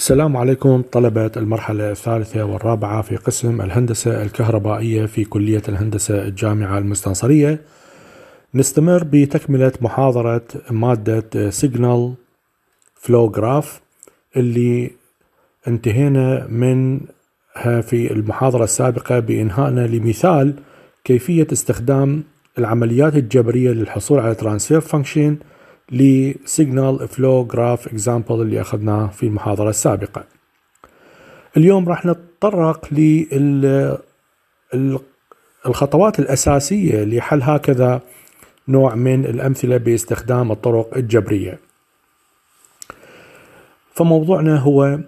السلام عليكم طلبة المرحلة الثالثة والرابعة في قسم الهندسة الكهربائية في كلية الهندسة الجامعة المستنصرية نستمر بتكملة محاضرة مادة سيجنال فلو جراف اللي انتهينا منها في المحاضرة السابقة بإنهائنا لمثال كيفية استخدام العمليات الجبرية للحصول على ترانسفير فانكشن لسيجنال فلو جراف اكزامبل اللي اخذناه في المحاضرة السابقة اليوم راح نتطرق لل الخطوات الأساسية لحل هكذا نوع من الأمثلة باستخدام الطرق الجبرية فموضوعنا هو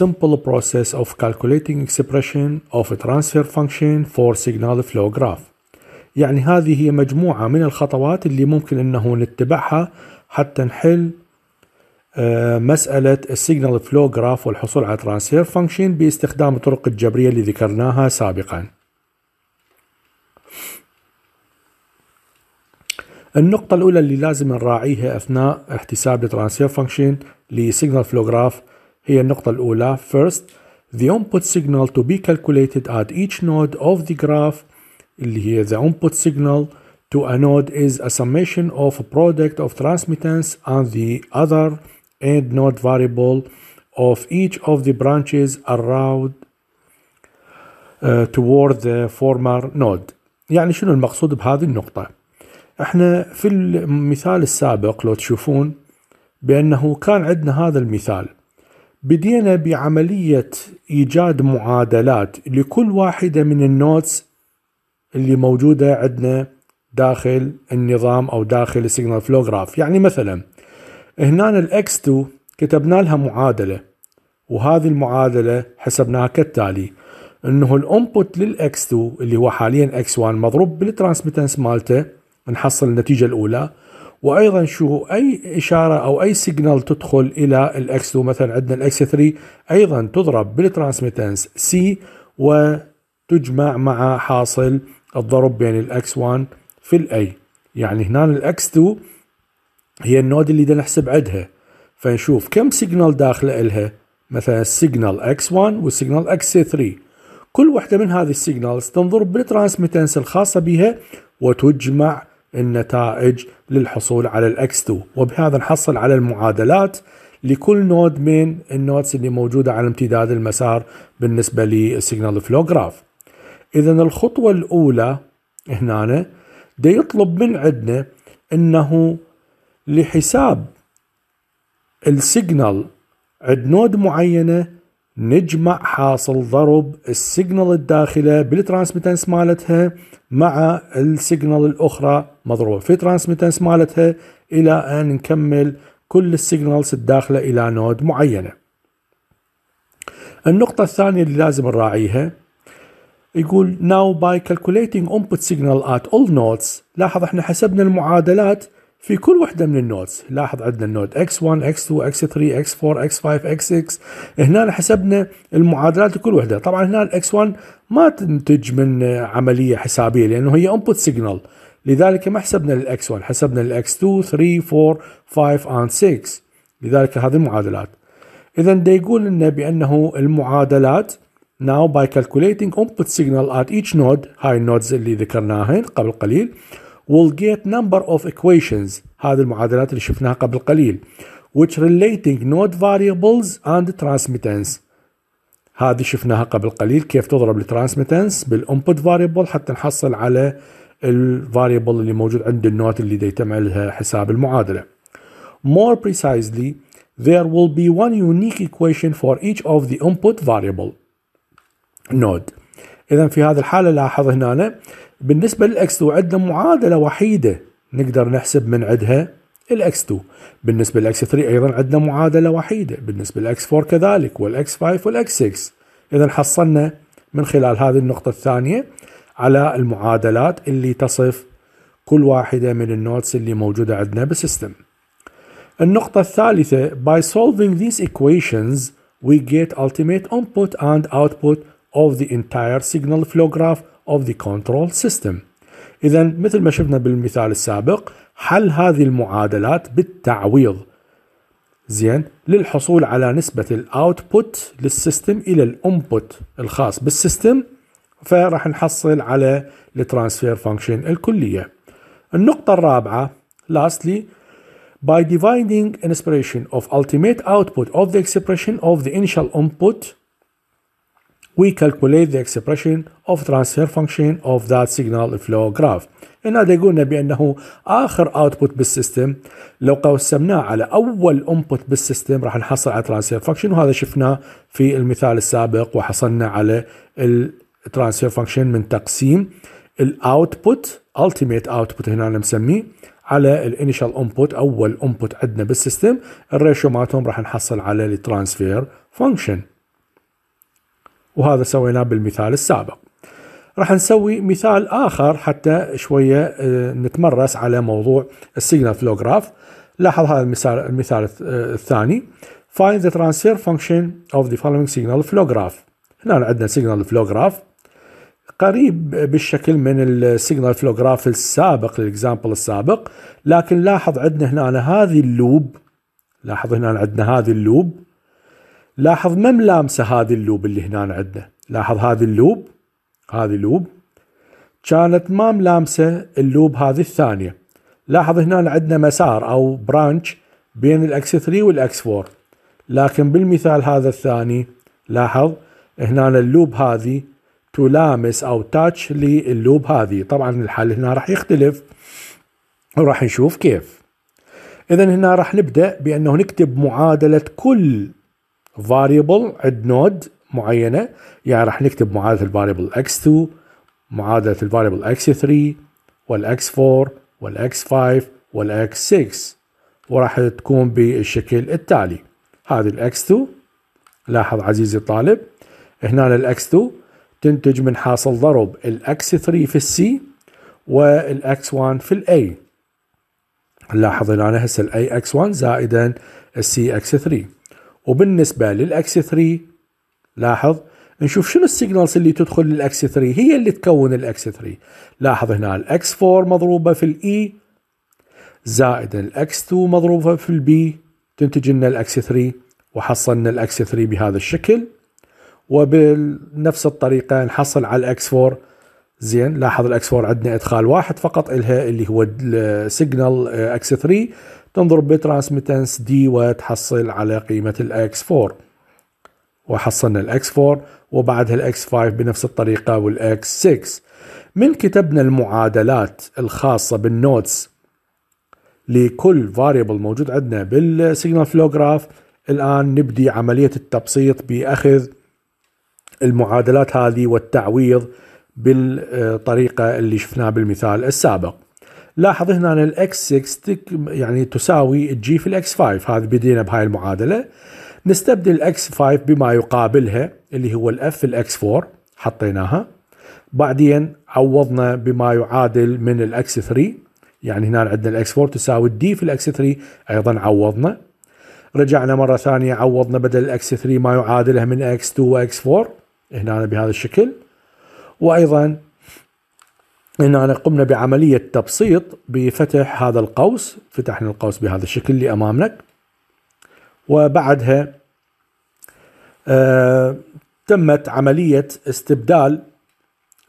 simple process of calculating expression of a transfer function for signal flow graph يعني هذه هي مجموعة من الخطوات اللي ممكن أنه نتبعها حتى نحل آه، مسألة السيجنال فلو جراف والحصول على ترانسفير فانكشن باستخدام الطرق الجبرية اللي ذكرناها سابقا النقطة الأولى اللي لازم نراعيها أثناء احتساب الترانسفير فانكشن لسيجنال فلو جراف هي النقطة الأولى first the input signal to be calculated at each node of the graph اللي هي the input signal to a node is a summation of a product of transmittance and the other end node variable of each of the branches around uh, toward the former node يعني شنو المقصود بهذه النقطة احنا في المثال السابق لو تشوفون بأنه كان عندنا هذا المثال بدينا بعملية إيجاد معادلات لكل واحدة من النودز اللي موجودة عندنا داخل النظام او داخل السيجنال فلو جراف يعني مثلا هنا الاكس 2 كتبنا لها معادله وهذه المعادله حسبناها كالتالي انه الانبوت للاكس 2 اللي هو حاليا اكس 1 مضروب بالترانسميتنس مالته نحصل النتيجه الاولى وايضا شو اي اشاره او اي سيجنال تدخل الى الاكس 2 مثلا عندنا الاكس 3 ايضا تضرب بالترانسميتنس سي وتجمع مع حاصل الضرب بين الاكس 1 في الاي يعني هنا الاكس 2 هي النود اللي بدنا نحسب عدها فنشوف كم سيجنال داخله الها مثلا السيجنال اكس 1 والسيجنال اكس 3 كل وحده من هذه السيجنالز تنضرب بالترانسميتنس الخاصة بها وتجمع النتائج للحصول على الاكس 2 وبهذا نحصل على المعادلات لكل نود من النودز اللي موجودة على امتداد المسار بالنسبة للسيجنال فلو جراف إذا الخطوة الأولى هنا ده يطلب من عندنا انه لحساب السيجنال عند نود معينه نجمع حاصل ضرب السيجنال الداخله بالترانسميتنس مالتها مع السيجنال الاخرى مضروبه في ترانسميتنس مالتها الى ان نكمل كل السيجنالز الداخله الى نود معينه. النقطه الثانيه اللي لازم نراعيها يقول now by calculating input signal at all nodes لاحظ احنا حسبنا المعادلات في كل وحده من النودز لاحظ عندنا النود x1 x2 x3 x4 x5 x6 هنا حسبنا المعادلات لكل وحده طبعا هنا x1 ما تنتج من عمليه حسابيه لانه هي input signal لذلك ما حسبنا x 1 حسبنا x 2 3 4 5 and 6 لذلك هذه المعادلات اذا دا يقول لنا بانه المعادلات now by calculating input signal at each node هاي النودز اللي ذكرناهن قبل قليل we'll get number of equations هذه المعادلات اللي شفناها قبل قليل which relating node variables and transmittance هذه شفناها قبل قليل كيف تضرب الترانسميتنس بالانبوت فاريبل حتى نحصل على الفاريبل اللي موجود عند النوت اللي دا يتم لها حساب المعادله. More precisely, there will be one unique equation for each of the input variable. نود اذا في هذه الحاله لاحظ هنا بالنسبه للاكس 2 عندنا معادله وحيده نقدر نحسب من عندها الاكس 2 بالنسبه للاكس 3 ايضا عندنا معادله وحيده بالنسبه للاكس 4 كذلك والاكس 5 والاكس 6 اذا حصلنا من خلال هذه النقطه الثانيه على المعادلات اللي تصف كل واحده من النوتس اللي موجوده عندنا بالسيستم النقطة الثالثة by solving these equations we get ultimate input and output of the entire signal flow graph of the control system إذا مثل ما شفنا بالمثال السابق حل هذه المعادلات بالتعويض زين للحصول على نسبة الاوتبوت للسيستم إلى الانبوت الخاص بالسيستم فراح نحصل على الترانسفير فانكشن الكلية النقطة الرابعة lastly by dividing an expression of ultimate output of the expression of the initial input we calculate the expression of transfer function of that signal flow graph هنا يقولنا بأنه آخر output بالسيستم لو قسمناه على أول input بالسيستم راح نحصل على transfer function وهذا شفناه في المثال السابق وحصلنا على الترانسفير فانكشن من تقسيم الاوتبوت ultimate output هنا نسميه على الانيشال انبوت اول انبوت عندنا بالسيستم الريشيو مالتهم راح نحصل على الترانسفير فانكشن وهذا سويناه بالمثال السابق راح نسوي مثال آخر حتى شوية آه، نتمرس على موضوع السيجنال فلو جراف لاحظ هذا المثال المثال آه، الثاني find the transfer function of the following signal flow graph هنا عندنا signal flow graph قريب بالشكل من السيجنال فلو جراف السابق الاكزامبل السابق لكن لاحظ عندنا هنا هذه اللوب لاحظ هنا عندنا هذه اللوب لاحظ ما ملامسه هذه اللوب اللي هنا عندنا لاحظ هذه اللوب هذه لوب كانت ما ملامسه اللوب هذه الثانيه لاحظ هنا عندنا مسار او برانش بين الاكس 3 والاكس 4 لكن بالمثال هذا الثاني لاحظ هنا اللوب هذه تلامس او تاتش للوب هذه طبعا الحل هنا راح يختلف وراح نشوف كيف اذا هنا راح نبدا بانه نكتب معادله كل فاريبل عند نود معينه يعني راح نكتب معادله الفاريبل x2 معادله الفاريبل x3 والx4 والx5 والx6 وراح تكون بالشكل التالي هذه x 2 لاحظ عزيزي الطالب هنا x 2 تنتج من حاصل ضرب x 3 في السي x 1 في الاي نلاحظ الان هسه الاي اكس 1 زائدا السي اكس 3 وبالنسبة للأكس 3 لاحظ نشوف شنو السيجنالز اللي تدخل للأكس 3 هي اللي تكون الأكس 3 لاحظ هنا الأكس 4 مضروبة في الإي e، زائد الأكس 2 مضروبة في البي تنتج لنا الأكس 3 وحصلنا الأكس 3 بهذا الشكل وبنفس الطريقة نحصل على الأكس 4 زين لاحظ الاكس 4 عندنا ادخال واحد فقط الها اللي هو السيجنال آه، اكس 3 تنضرب بترانسميتنس دي وتحصل على قيمة الاكس 4 وحصلنا الاكس 4 وبعدها الاكس 5 بنفس الطريقة والاكس 6 من كتبنا المعادلات الخاصة بالنوتس لكل فاريبل موجود عندنا بالسيجنال فلو جراف الآن نبدي عملية التبسيط بأخذ المعادلات هذه والتعويض بالطريقة اللي شفناها بالمثال السابق لاحظ هنا عن الاكس 6 يعني تساوي الجي في الاكس 5 هذا بدينا بهاي المعادله نستبدل الاكس 5 بما يقابلها اللي هو الاف في الاكس 4 حطيناها بعدين عوضنا بما يعادل من الاكس 3 يعني هنا عندنا الاكس 4 تساوي الدي في الاكس 3 ايضا عوضنا رجعنا مره ثانيه عوضنا بدل الاكس 3 ما يعادله من اكس 2 واكس 4 هنا بهذا الشكل وايضا اننا قمنا بعمليه تبسيط بفتح هذا القوس فتحنا القوس بهذا الشكل اللي امامنا وبعدها آه تمت عمليه استبدال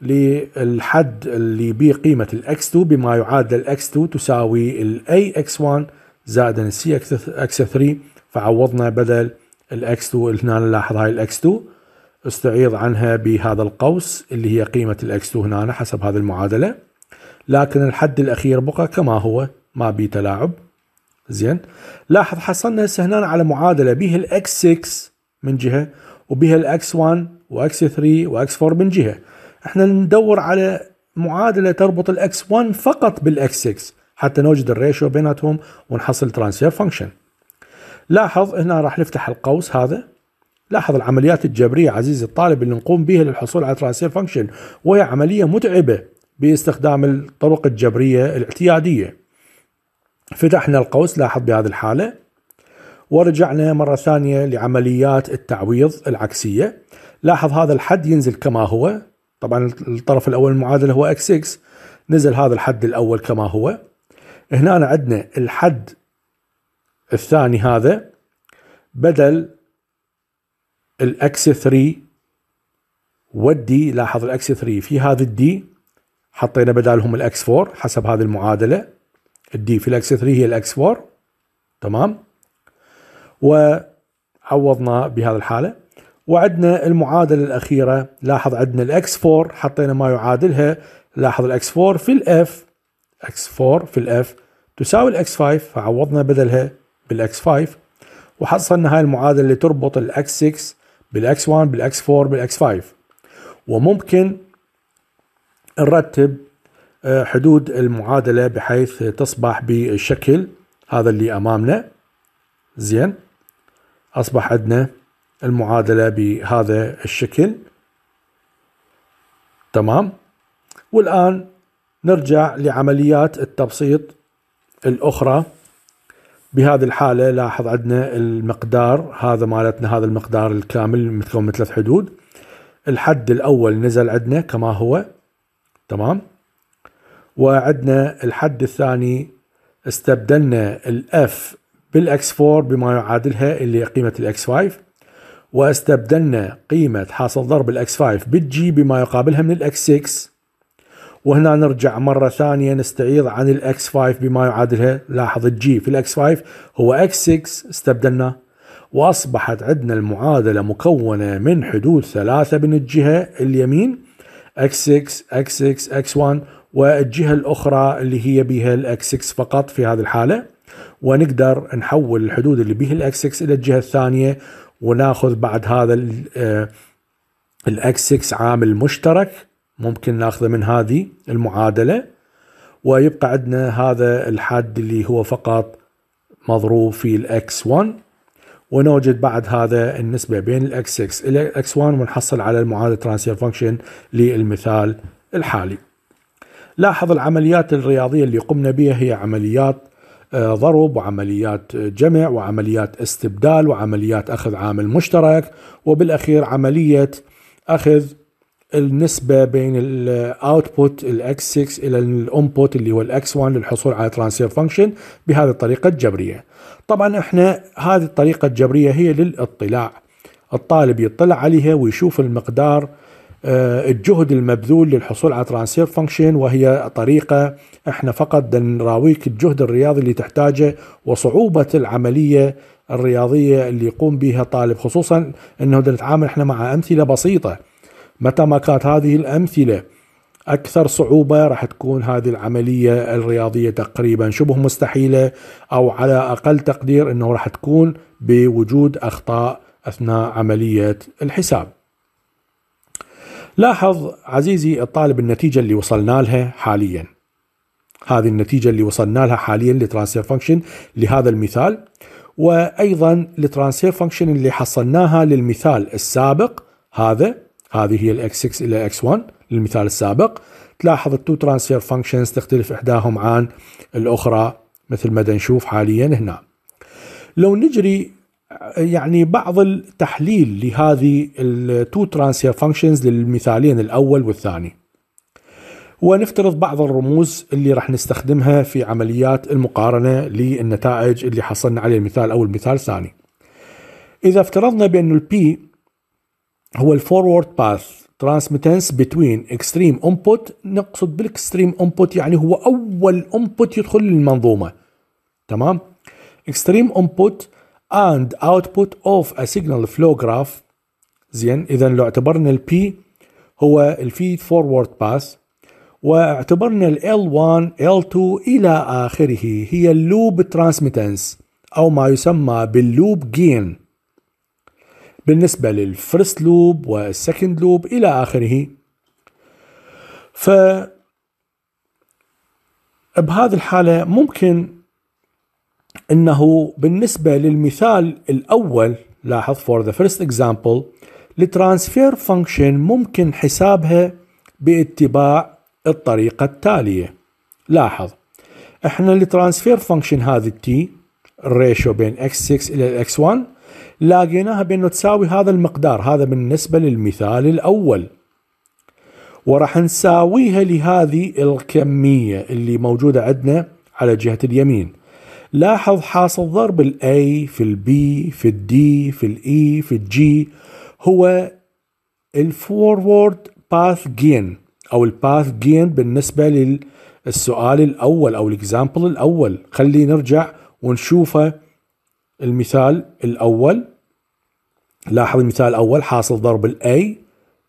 للحد اللي به قيمه الاكس 2 بما يعادل الاكس 2 تساوي الاي اكس 1 زائدا السي اكس 3 فعوضنا بدل الاكس 2 هنا نلاحظ هاي الاكس 2 استعيض عنها بهذا القوس اللي هي قيمة الأكس 2 هنا حسب هذه المعادلة لكن الحد الأخير بقى كما هو ما بي تلاعب زين لاحظ حصلنا هسه هنا على معادلة بها الأكس 6 من جهة وبها الأكس 1 وأكس 3 وأكس 4 من جهة احنا ندور على معادلة تربط الأكس 1 فقط بالأكس 6 حتى نوجد الريشيو بيناتهم ونحصل ترانسفير فانكشن لاحظ هنا راح نفتح القوس هذا لاحظ العمليات الجبرية عزيزي الطالب اللي نقوم بها للحصول على ترانسير فانكشن وهي عملية متعبة باستخدام الطرق الجبرية الاعتيادية فتحنا القوس لاحظ بهذه الحالة ورجعنا مرة ثانية لعمليات التعويض العكسية لاحظ هذا الحد ينزل كما هو طبعا الطرف الأول المعادلة هو اكس 6 نزل هذا الحد الأول كما هو هنا عندنا الحد الثاني هذا بدل الاكس 3 والدي لاحظ الاكس 3 في هذا الدي حطينا بدالهم الاكس 4 حسب هذه المعادله الدي في الاكس 3 هي الاكس 4 تمام وعوضنا بهذه الحاله وعندنا المعادله الاخيره لاحظ عندنا الاكس 4 حطينا ما يعادلها لاحظ الاكس 4 في الاف اكس 4 في الاف تساوي الاكس 5 فعوضنا بدلها بالاكس 5 وحصلنا هاي المعادله اللي تربط الاكس 6 بالاكس 1 بالاكس 4 بالاكس 5 وممكن نرتب آه، حدود المعادلة بحيث تصبح بالشكل هذا اللي أمامنا زين أصبح عندنا المعادلة بهذا الشكل تمام والآن نرجع لعمليات التبسيط الأخرى بهذه الحالة لاحظ عندنا المقدار هذا مالتنا هذا المقدار الكامل متكون من ثلاث حدود الحد الأول نزل عندنا كما هو تمام وعندنا الحد الثاني استبدلنا الاف بالاكس 4 بما يعادلها اللي قيمة الاكس 5 واستبدلنا قيمة حاصل ضرب الاكس 5 بالجي بما يقابلها من الاكس 6 وهنا نرجع مرة ثانية نستعيض عن الاكس 5 بما يعادلها لاحظ الجي في الاكس 5 هو اكس 6 استبدلناه واصبحت عندنا المعادلة مكونة من حدود ثلاثة من الجهة اليمين اكس 6 اكس 6 اكس 1 والجهة الاخرى اللي هي بها الاكس 6 فقط في هذه الحالة ونقدر نحول الحدود اللي بها الاكس 6 الى الجهة الثانية وناخذ بعد هذا الاكس آه، 6 عامل مشترك ممكن ناخذه من هذه المعادلة ويبقى عندنا هذا الحد اللي هو فقط مضروب في الاكس 1 ونوجد بعد هذا النسبة بين الاكس 6 الى الاكس 1 ونحصل على المعادلة ترانسفير فانكشن للمثال الحالي لاحظ العمليات الرياضية اللي قمنا بها هي عمليات آه، ضرب وعمليات جمع وعمليات استبدال وعمليات أخذ عامل مشترك وبالأخير عملية أخذ النسبة بين الاوتبوت الاكس 6 الى الانبوت اللي هو الاكس 1 للحصول على ترانسفير فانكشن بهذه الطريقة الجبرية. طبعا احنا هذه الطريقة الجبرية هي للاطلاع. الطالب يطلع عليها ويشوف المقدار آه، الجهد المبذول للحصول على ترانسفير فانكشن وهي طريقة احنا فقط نراويك الجهد الرياضي اللي تحتاجه وصعوبة العملية الرياضية اللي يقوم بها طالب خصوصا انه نتعامل احنا مع امثلة بسيطة. متى ما كانت هذه الأمثلة أكثر صعوبة راح تكون هذه العملية الرياضية تقريبا شبه مستحيلة أو على أقل تقدير أنه راح تكون بوجود أخطاء أثناء عملية الحساب لاحظ عزيزي الطالب النتيجة اللي وصلنا لها حاليا هذه النتيجة اللي وصلنا لها حاليا لترانسفير فانكشن لهذا المثال وأيضا لترانسفير فانكشن اللي حصلناها للمثال السابق هذا هذه هي الاكس 6 الى اكس 1 للمثال السابق تلاحظ التو ترانسفير فانكشنز تختلف احداهم عن الاخرى مثل ما نشوف حاليا هنا لو نجري يعني بعض التحليل لهذه التو ترانسفير فانكشنز للمثالين الاول والثاني ونفترض بعض الرموز اللي راح نستخدمها في عمليات المقارنه للنتائج اللي حصلنا عليها المثال الاول المثال الثاني اذا افترضنا بان البي هو الفورورد باث ترانسميتنس بتوين اكستريم انبوت نقصد بالاكستريم انبوت يعني هو اول انبوت يدخل للمنظومه تمام extreme input and output of a signal flow graph زين اذا لو اعتبرنا البي P هو الفيد فورورد باث واعتبرنا ال L1 L2 الى اخره هي اللوب ترانسميتنس او ما يسمى باللوب جين بالنسبة للفرست لوب والسكند لوب إلى آخره ف بهذه الحالة ممكن أنه بالنسبة للمثال الأول لاحظ for the first example الترانسفير فانكشن ممكن حسابها باتباع الطريقة التالية لاحظ احنا الترانسفير فانكشن هذه التي الريشو بين x6 الى x1 لقيناها بأنه تساوي هذا المقدار هذا بالنسبة للمثال الأول وراح نساويها لهذه الكمية اللي موجودة عندنا على جهة اليمين لاحظ حاصل ضرب الـ A في الـ B في الـ D في الـ E في الـ G هو الفورورد باث جين أو الباث جين بالنسبة للسؤال الأول أو الإكزامبل الأول خلي نرجع ونشوفه المثال الأول لاحظ المثال الأول حاصل ضرب الاي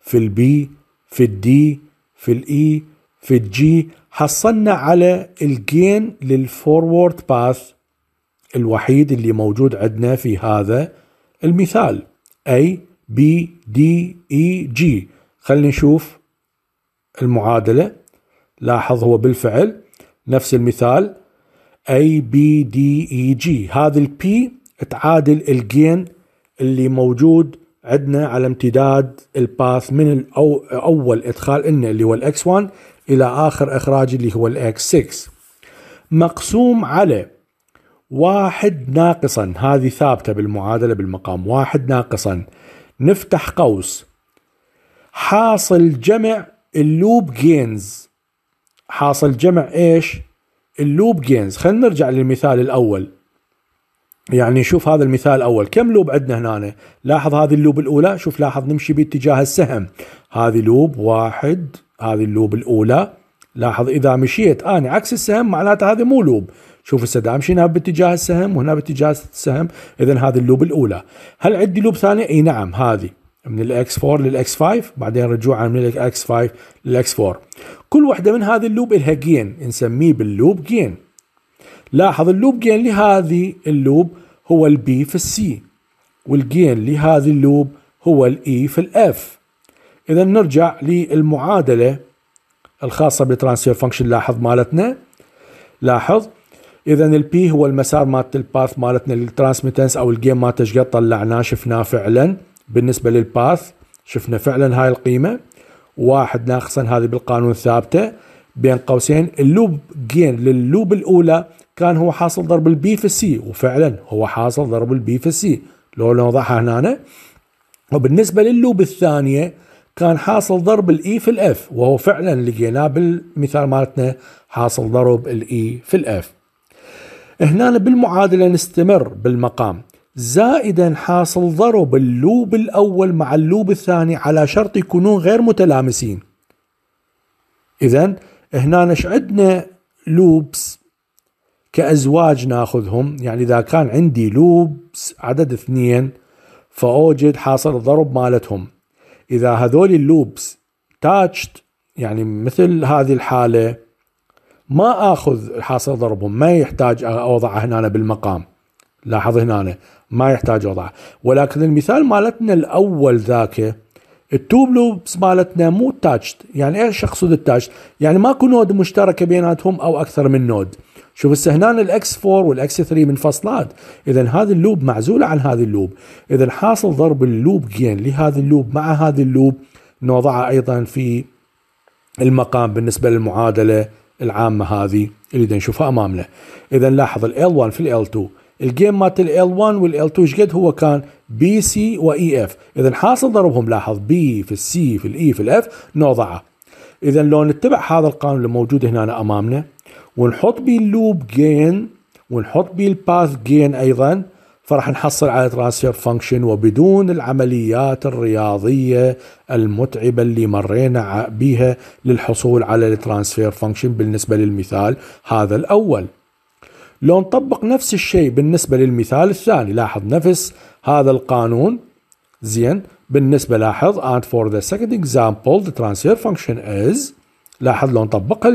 في البي في الدي في الاي e، في الجي حصلنا على الجين للفورورد باث الوحيد اللي موجود عندنا في هذا المثال A B D E G خلينا نشوف المعادلة لاحظ هو بالفعل نفس المثال A B D E G هذا البي تعادل الجين اللي موجود عندنا على امتداد الباث من اول ادخال لنا اللي هو الاكس 1 الى اخر اخراج اللي هو الاكس 6 مقسوم على واحد ناقصا هذه ثابته بالمعادله بالمقام واحد ناقصا نفتح قوس حاصل جمع اللوب جينز حاصل جمع ايش اللوب جينز خلينا نرجع للمثال الاول يعني شوف هذا المثال الاول كم لوب عندنا هنا لاحظ هذه اللوب الاولى شوف لاحظ نمشي باتجاه السهم هذه لوب واحد هذه اللوب الاولى لاحظ اذا مشيت انا عكس السهم معناته هذا مو لوب شوف السد امشي هنا باتجاه السهم وهنا باتجاه السهم اذا هذه اللوب الاولى هل عندي لوب ثانيه اي نعم هذه من الاكس 4 للاكس 5 بعدين رجوعا من الاكس 5 للاكس 4 كل واحده من هذه اللوب لها جين نسميه باللوب جين لاحظ اللوب جين لهذه اللوب هو البي في السي والجين لهذه اللوب هو الاي في الاف اذا نرجع للمعادله الخاصه بالترانسفير فانكشن لاحظ مالتنا لاحظ اذا البي هو المسار مالت الباث مالتنا الترانسميتنس او الجين مالت ايش قد طلعناه شفناه فعلا بالنسبه للباث شفنا فعلا هاي القيمه واحد ناقصا هذه بالقانون ثابته بين قوسين اللوب جين لللوب الاولى كان هو حاصل ضرب البي في السي وفعلا هو حاصل ضرب البي في السي لو نوضحها هنا وبالنسبة للوب الثانية كان حاصل ضرب الاي e في الاف وهو فعلا لقيناه بالمثال مالتنا حاصل ضرب الاي e في الاف هنا بالمعادلة نستمر بالمقام زائدا حاصل ضرب اللوب الأول مع اللوب الثاني على شرط يكونون غير متلامسين إذا هنا عندنا لوبس كأزواج ناخذهم يعني إذا كان عندي لوبس عدد اثنين فأوجد حاصل الضرب مالتهم إذا هذول اللوبس تاتشت يعني مثل هذه الحالة ما أخذ حاصل ضربهم ما يحتاج أوضعه هنا بالمقام لاحظ هنا ما يحتاج وضعه ولكن المثال مالتنا الأول ذاك التوب لوبس مالتنا مو تاتشت يعني ايش اقصد التاتشت يعني ماكو نود مشتركه بيناتهم او اكثر من نود شوف هسه هنا الاكس 4 والاكس 3 منفصلات اذا هذا اللوب معزوله عن هذا اللوب اذا حاصل ضرب اللوب جين لهذا اللوب مع هذا اللوب نوضعه ايضا في المقام بالنسبه للمعادله العامه هذه اللي نشوفها امامنا اذا لاحظ ال1 في ال2 الجيم مات ال1 وال2 ايش قد هو كان بي سي واي اف اذا حاصل ضربهم لاحظ بي في السي في الاي e في الاف نوضعه اذا لو نتبع هذا القانون اللي موجود هنا امامنا ونحط بيه اللوب جين ونحط بيه الباث جين ايضا فراح نحصل على ترانسفير فانكشن وبدون العمليات الرياضية المتعبة اللي مرينا بها للحصول على الترانسفير فانكشن بالنسبة للمثال هذا الأول لو نطبق نفس الشيء بالنسبة للمثال الثاني لاحظ نفس هذا القانون زين بالنسبة لاحظ and for the second example the transfer function is لاحظ لو نطبق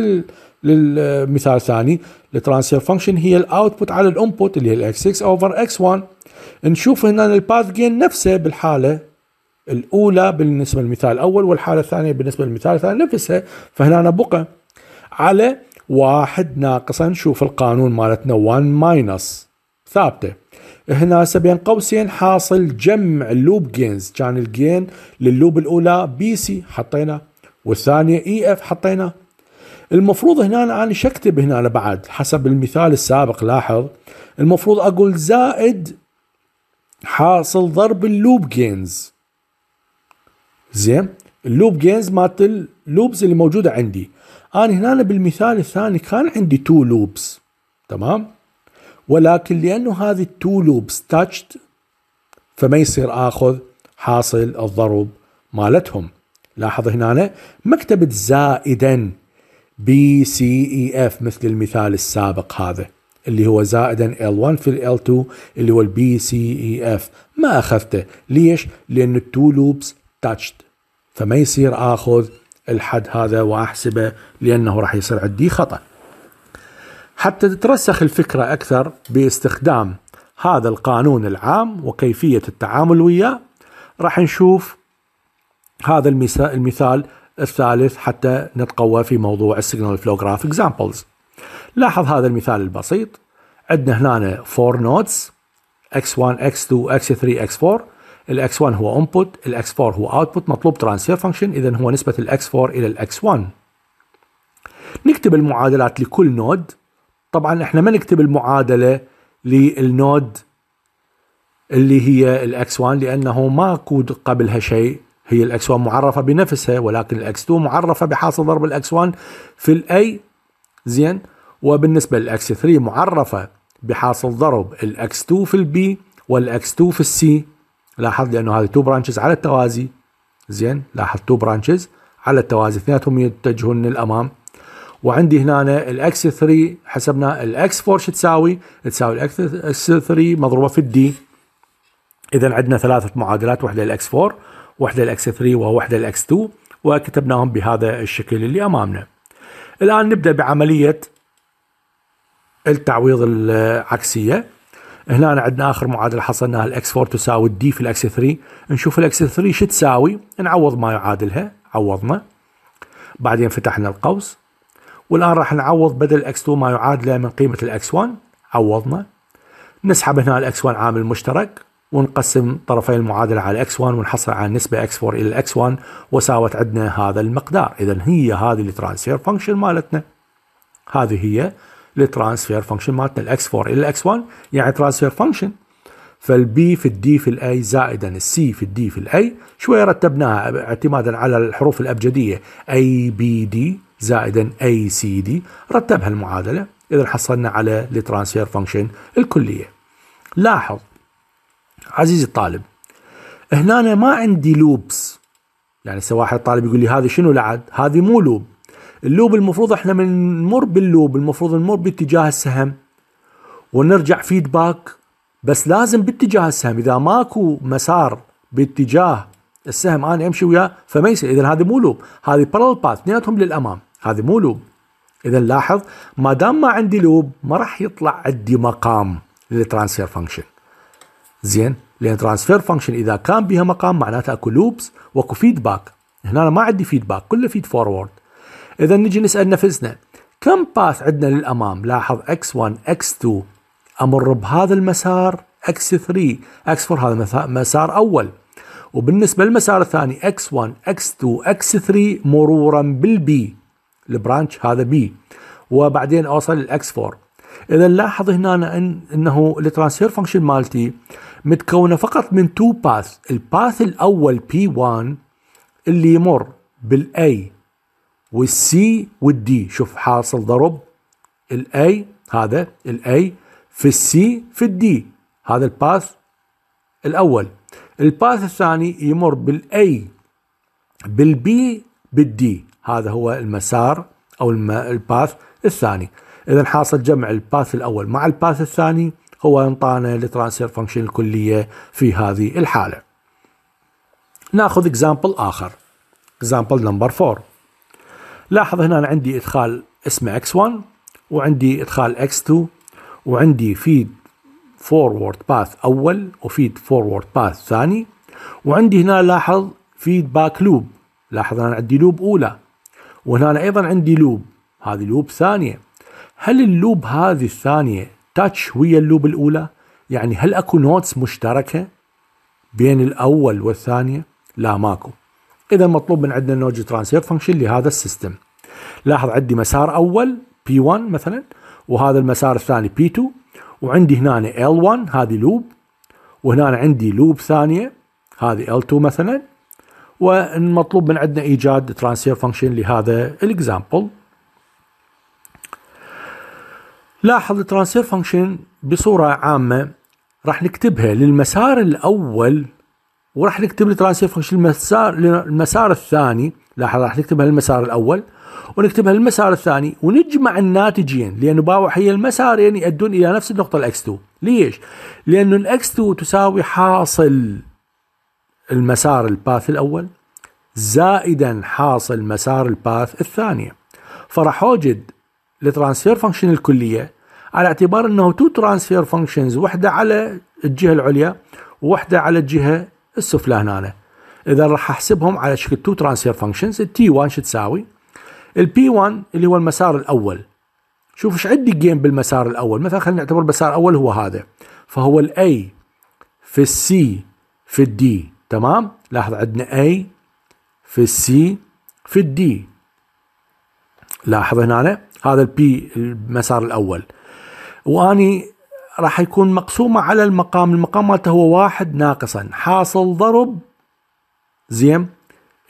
للمثال ثاني الترانسفير فانكشن هي الاوتبوت على الانبوت اللي هي الاكس 6 اوفر اكس 1 نشوف هنا الباث جين نفسه بالحاله الاولى بالنسبه للمثال الاول والحاله الثانيه بالنسبه للمثال الثاني نفسها فهنا أنا بقى على واحد ناقصا نشوف القانون مالتنا 1 ماينس ثابته هنا بين قوسين حاصل جمع اللوب جينز كان الجين للوب الاولى بي سي حطينا والثانيه اي e اف حطينا المفروض هنا أنا يعني اكتب هنا بعد حسب المثال السابق لاحظ المفروض أقول زائد حاصل ضرب اللوب جينز زين اللوب جينز مالت اللوبز اللي موجودة عندي أنا هنا بالمثال الثاني كان عندي تو لوبز تمام ولكن لأنه هذه التو لوبز تاتشت فما يصير آخذ حاصل الضرب مالتهم لاحظ هنا مكتبة زائدا بي سي اي اف مثل المثال السابق هذا اللي هو زايدا ال L1 في ال 2 اللي هو البي سي اي اف ما اخذته ليش؟ لان التو لوبس تاتشد فما يصير اخذ الحد هذا واحسبه لانه راح يصير عندي خطأ حتى تترسخ الفكرة أكثر باستخدام هذا القانون العام وكيفية التعامل وياه راح نشوف هذا المثال الثالث حتى نتقوى في موضوع السيجنال فلو جراف اكزامبلز لاحظ هذا المثال البسيط عندنا هنا 4 نودز x1 x2 x3 x4 الاكس 1 هو انبوت الاكس 4 هو اوتبوت مطلوب ترانسفير فانكشن اذا هو نسبه الاكس 4 الى الاكس 1 نكتب المعادلات لكل نود طبعا احنا ما نكتب المعادله للنود اللي هي الاكس 1 لانه ماكو قبلها شيء هي الاكس 1 معرفه بنفسها ولكن الاكس 2 معرفه بحاصل ضرب الاكس 1 في الاي زين وبالنسبه للاكس 3 معرفه بحاصل ضرب الاكس 2 في البي والاكس 2 في السي لاحظ لانه هذه تو برانشز على التوازي زين لاحظ تو برانشز على التوازي اثنيناتهم يتجهون للامام وعندي هنا الاكس 3 حسبنا الاكس 4 شو تساوي؟ تساوي الاكس 3 مضروبه في الدي اذا عندنا ثلاثه معادلات واحده للاكس 4 وحدة الأكس 3 ووحدة الأكس 2 وكتبناهم بهذا الشكل اللي أمامنا الآن نبدأ بعملية التعويض العكسية هنا عندنا آخر معادلة حصلناها الأكس 4 تساوي الدي في الأكس 3 نشوف الأكس 3 شو تساوي نعوض ما يعادلها عوضنا بعدين فتحنا القوس والآن راح نعوض بدل الأكس 2 ما يعادله من قيمة الأكس 1 عوضنا نسحب هنا الأكس 1 عامل مشترك ونقسم طرفي المعادلة على x1 ونحصل على النسبة x4 إلى x1 وساوت عندنا هذا المقدار إذا هي هذه الترانسفير فانكشن مالتنا هذه هي الترانسفير فانكشن مالتنا x 4 الى x 1 يعني ترانسفير فانكشن فالبي في الدي في الاي زائدا السي في الدي في الاي شويه رتبناها اعتمادا على الحروف الابجديه اي بي دي زائدا اي سي دي رتبها المعادله اذا حصلنا على الترانسفير فانكشن الكليه لاحظ عزيزي الطالب هنا أنا ما عندي لوبس يعني سواء واحد طالب يقول لي هذه شنو لعد هذه مو لوب اللوب المفروض احنا من نمر باللوب المفروض نمر باتجاه السهم ونرجع فيدباك بس لازم باتجاه السهم اذا ماكو مسار باتجاه السهم انا امشي وياه فما يصير اذا هذه مو لوب هذه بارل باث اثنيناتهم للامام هذه مو لوب اذا لاحظ ما دام ما عندي لوب ما راح يطلع عندي مقام للترانسفير فانكشن زين لان ترانسفير فانكشن اذا كان بها مقام معناتها اكو لوبس واكو فيدباك هنا أنا ما عندي فيدباك كله فيد فورورد اذا نجي نسال نفسنا كم باث عندنا للامام لاحظ اكس 1 اكس 2 امر بهذا المسار اكس 3 اكس 4 هذا مسار اول وبالنسبه للمسار الثاني اكس 1 اكس 2 اكس 3 مرورا بالبي البرانش هذا بي وبعدين اوصل للاكس 4 اذا لاحظ هنا أن انه الترانسفير فانكشن مالتي متكونة فقط من تو باث الباث الأول P1 اللي يمر بالA والسي والدي شوف حاصل ضرب الاي هذا الاي في السي في الدي هذا الباث الاول الباث الثاني يمر بالاي بالبي بالدي هذا هو المسار او الباث الثاني اذا حاصل جمع الباث الاول مع الباث الثاني هو انطانا الترانسفير فانكشن الكليه في هذه الحاله ناخذ اكزامبل اخر اكزامبل نمبر 4 لاحظ هنا عندي ادخال اسمه x1 وعندي ادخال x2 وعندي فيد فورورد باث اول وفيد فورورد باث ثاني وعندي هنا لاحظ فيد باك لوب لاحظ انا عندي لوب اولى وهنا ايضا عندي لوب هذه لوب ثانيه هل اللوب هذه الثانيه تاتش ويا اللوب الأولى يعني هل أكو نوتس مشتركة بين الأول والثانية لا ماكو إذا مطلوب من عندنا نوج ترانسفير فانكشن لهذا السيستم لاحظ عندي مسار اول بي P1 مثلا وهذا المسار الثاني بي 2 وعندي هنا ال 1 هذه لوب وهنا عندي لوب ثانية هذه ال 2 مثلا والمطلوب من عندنا إيجاد ترانسفير فانكشن لهذا الإكزامبل لاحظ الترانسفير فانكشن بصورة عامة راح نكتبها للمسار الأول وراح نكتب الترانسفير فانكشن للمسار المسار الثاني لاحظ راح نكتبها للمسار الأول ونكتبها للمسار الثاني ونجمع الناتجين لأنه باوع هي المسارين يؤدون إلى نفس النقطة الأكس 2 ليش؟ لأنه الأكس 2 تساوي حاصل المسار الباث الأول زائدا حاصل مسار الباث الثانية فراح أوجد لترانسفير فانكشن الكليه على اعتبار انه تو ترانسفير فانكشنز وحده على الجهه العليا وواحده على الجهه السفلى هنا اذا راح احسبهم على شكل تو ترانسفير فانكشنز التي 1 شو تساوي؟ البي 1 اللي هو المسار الاول شوف ايش عندي جيم بالمسار الاول مثلا خلينا نعتبر المسار الاول هو هذا فهو الاي في السي في الدي تمام لاحظ عندنا اي في السي في الدي لاحظ هنا هذا البي المسار الاول واني راح يكون مقسومه على المقام المقام مالته هو واحد ناقصا حاصل ضرب زين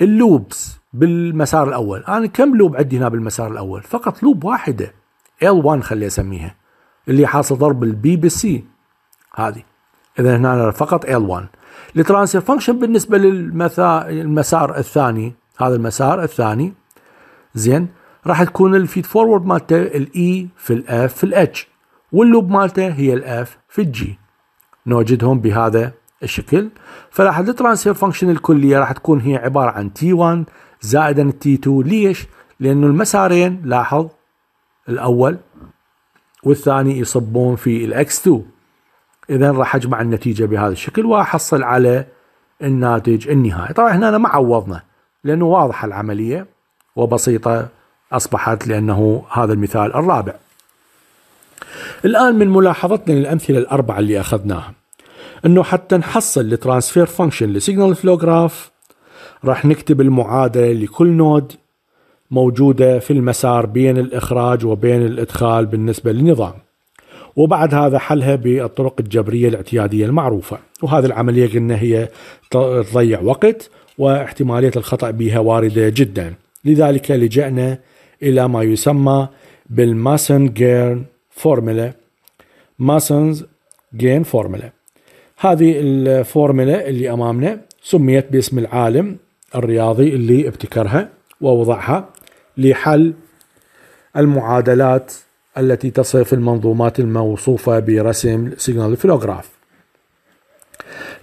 اللوبس بالمسار الاول انا كم لوب عندي هنا بالمسار الاول فقط لوب واحده ال 1 خلي اسميها اللي حاصل ضرب البي بالسي هذه اذا هنا فقط ال 1 الترانسفير فانكشن بالنسبه للمسار الثاني هذا المسار الثاني زين راح تكون الفيد فورورد مالته الاي e في الاف في الاتش واللوب مالته هي الاف في الجي نوجدهم بهذا الشكل فراح الترانسفير فانكشن الكليه راح تكون هي عباره عن تي 1 زائدا تي 2 ليش؟ لانه المسارين لاحظ الاول والثاني يصبون في الاكس 2 اذا راح اجمع النتيجه بهذا الشكل واحصل على الناتج النهائي طبعا هنا ما عوضنا لانه واضحه العمليه وبسيطه أصبحت لأنه هذا المثال الرابع الآن من ملاحظتنا للأمثلة الأربعة اللي أخذناها أنه حتى نحصل الترانسفير فانكشن لسيجنال فلو جراف راح نكتب المعادلة لكل نود موجودة في المسار بين الإخراج وبين الإدخال بالنسبة للنظام وبعد هذا حلها بالطرق الجبرية الاعتيادية المعروفة وهذه العملية قلنا هي تضيع وقت واحتمالية الخطأ بها واردة جدا لذلك لجأنا إلى ما يسمى بالماسن جيرن فورمولا ماسنز جين فورمولا هذه الفورمولا اللي أمامنا سميت باسم العالم الرياضي اللي ابتكرها ووضعها لحل المعادلات التي تصف المنظومات الموصوفة برسم سيجنال فلوغراف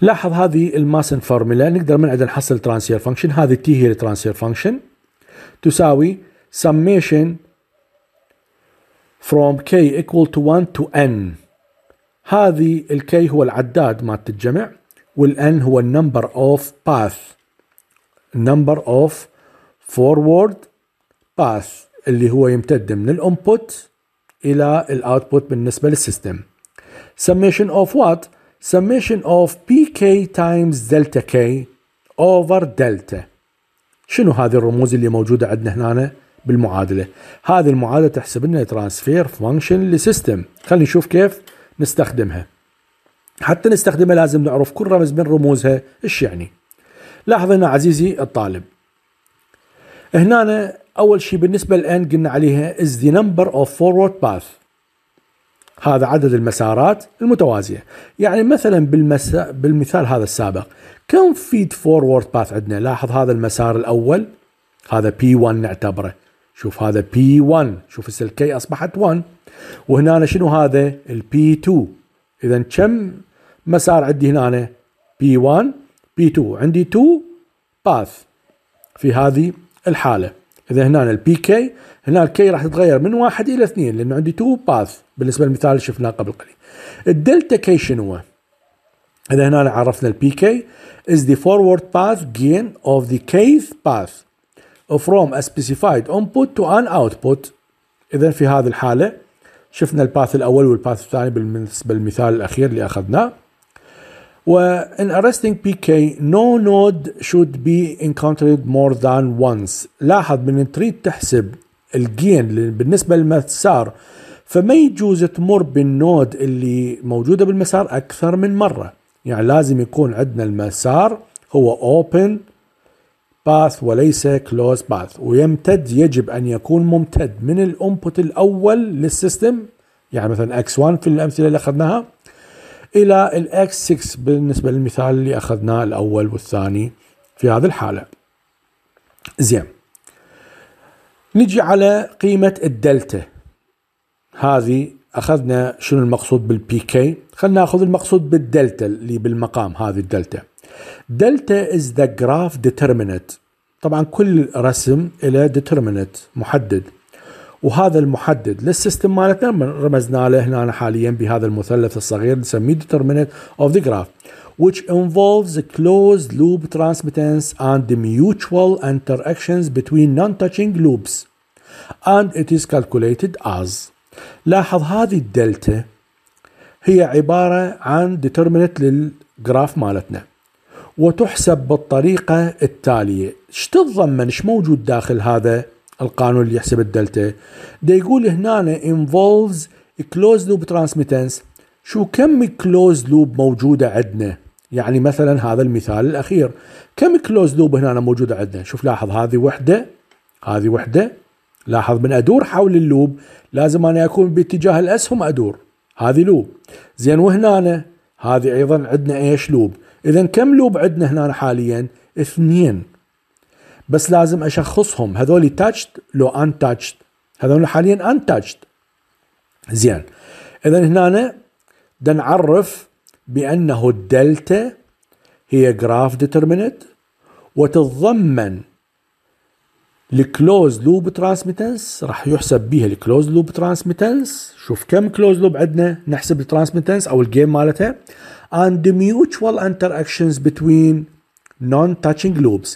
لاحظ هذه الماسن فورمولا نقدر من عندها نحصل ترانسير فانكشن هذه تي هي الترانسير فانكشن تساوي summation from k equal to 1 to n هذه k هو العداد مال الجمع n هو number of path number of forward path اللي هو يمتد من الانبوت الى الاوتبوت بالنسبه للسيستم summation of what summation of pk times delta k over delta شنو هذه الرموز اللي موجوده عندنا هنا بالمعادله هذه المعادله تحسب لنا ترانسفير فانكشن لسيستم خلينا نشوف كيف نستخدمها حتى نستخدمها لازم نعرف كل رمز من رموزها ايش يعني لاحظ هنا عزيزي الطالب هنا أنا اول شيء بالنسبه للان قلنا عليها از ذا نمبر اوف فورورد باث هذا عدد المسارات المتوازيه يعني مثلا بالمسا... بالمثال هذا السابق كم فيد فورورد باث عندنا لاحظ هذا المسار الاول هذا بي 1 نعتبره شوف هذا بي 1 شوف السلكي اصبحت 1 وهنا شنو هذا البي 2 اذا كم مسار عندي هنا بي 1 بي 2 عندي 2 باث في هذه الحاله اذا هنا البي كي هنا الكي راح تتغير من واحد الى اثنين لانه عندي 2 باث بالنسبه للمثال اللي شفناه قبل قليل الدلتا كي شنو اذا هنا عرفنا البي كي is the forward path gain of the kth path from a specified input to an output اذا في هذه الحاله شفنا الباث الاول والباث الثاني بالنسبه للمثال الاخير اللي اخذناه in arresting PK no node should be encountered more than once لاحظ من تريد تحسب الجين بالنسبه للمسار فما يجوز تمر بالنود اللي موجوده بالمسار اكثر من مره يعني لازم يكون عندنا المسار هو open باث وليس كلوز باث ويمتد يجب أن يكون ممتد من الانبوت الأول للسيستم يعني مثلا اكس 1 في الأمثلة اللي أخذناها إلى الاكس 6 بالنسبة للمثال اللي أخذناه الأول والثاني في هذه الحالة زين نجي على قيمة الدلتا هذه أخذنا شنو المقصود بالبي كي خلينا ناخذ المقصود بالدلتا اللي بالمقام هذه الدلتا دلتا is the graph determinant طبعا كل رسم إلى determinant محدد وهذا المحدد للسيستم مالتنا رمزنا له هنا حاليا بهذا المثلث الصغير نسميه determinant of the graph which involves closed loop transmittance and mutual interactions between non-touching loops and it is calculated as لاحظ هذه الدلتا هي عبارة عن determinant للجراف مالتنا وتحسب بالطريقة التالية ايش تتضمن ايش موجود داخل هذا القانون اللي يحسب الدلتا ده يقول هنا involves closed loop transmittance شو كم كلوز لوب موجودة عندنا يعني مثلا هذا المثال الأخير كم كلوز لوب هنا موجودة عندنا شوف لاحظ هذه وحدة هذه وحدة لاحظ من أدور حول اللوب لازم أنا أكون باتجاه الأسهم أدور هذه لوب زين وهنا هذه أيضا عندنا إيش لوب اذا كم لوب عندنا هنا حاليا اثنين بس لازم اشخصهم هذول تاتشد لو ان تاتشد هذول حاليا ان تاتشد زين اذا هنا نعرف بانه الدلتا هي جراف ديترمينت وتتضمن الكلوز لوب ترانسميتنس راح يحسب بيها الكلوز لوب ترانسميتنس شوف كم كلوز لوب عندنا نحسب الترانسميتنس او الجيم مالتها اند ميوتشوال انتر اكشنز بتوين نون تاتشنج loops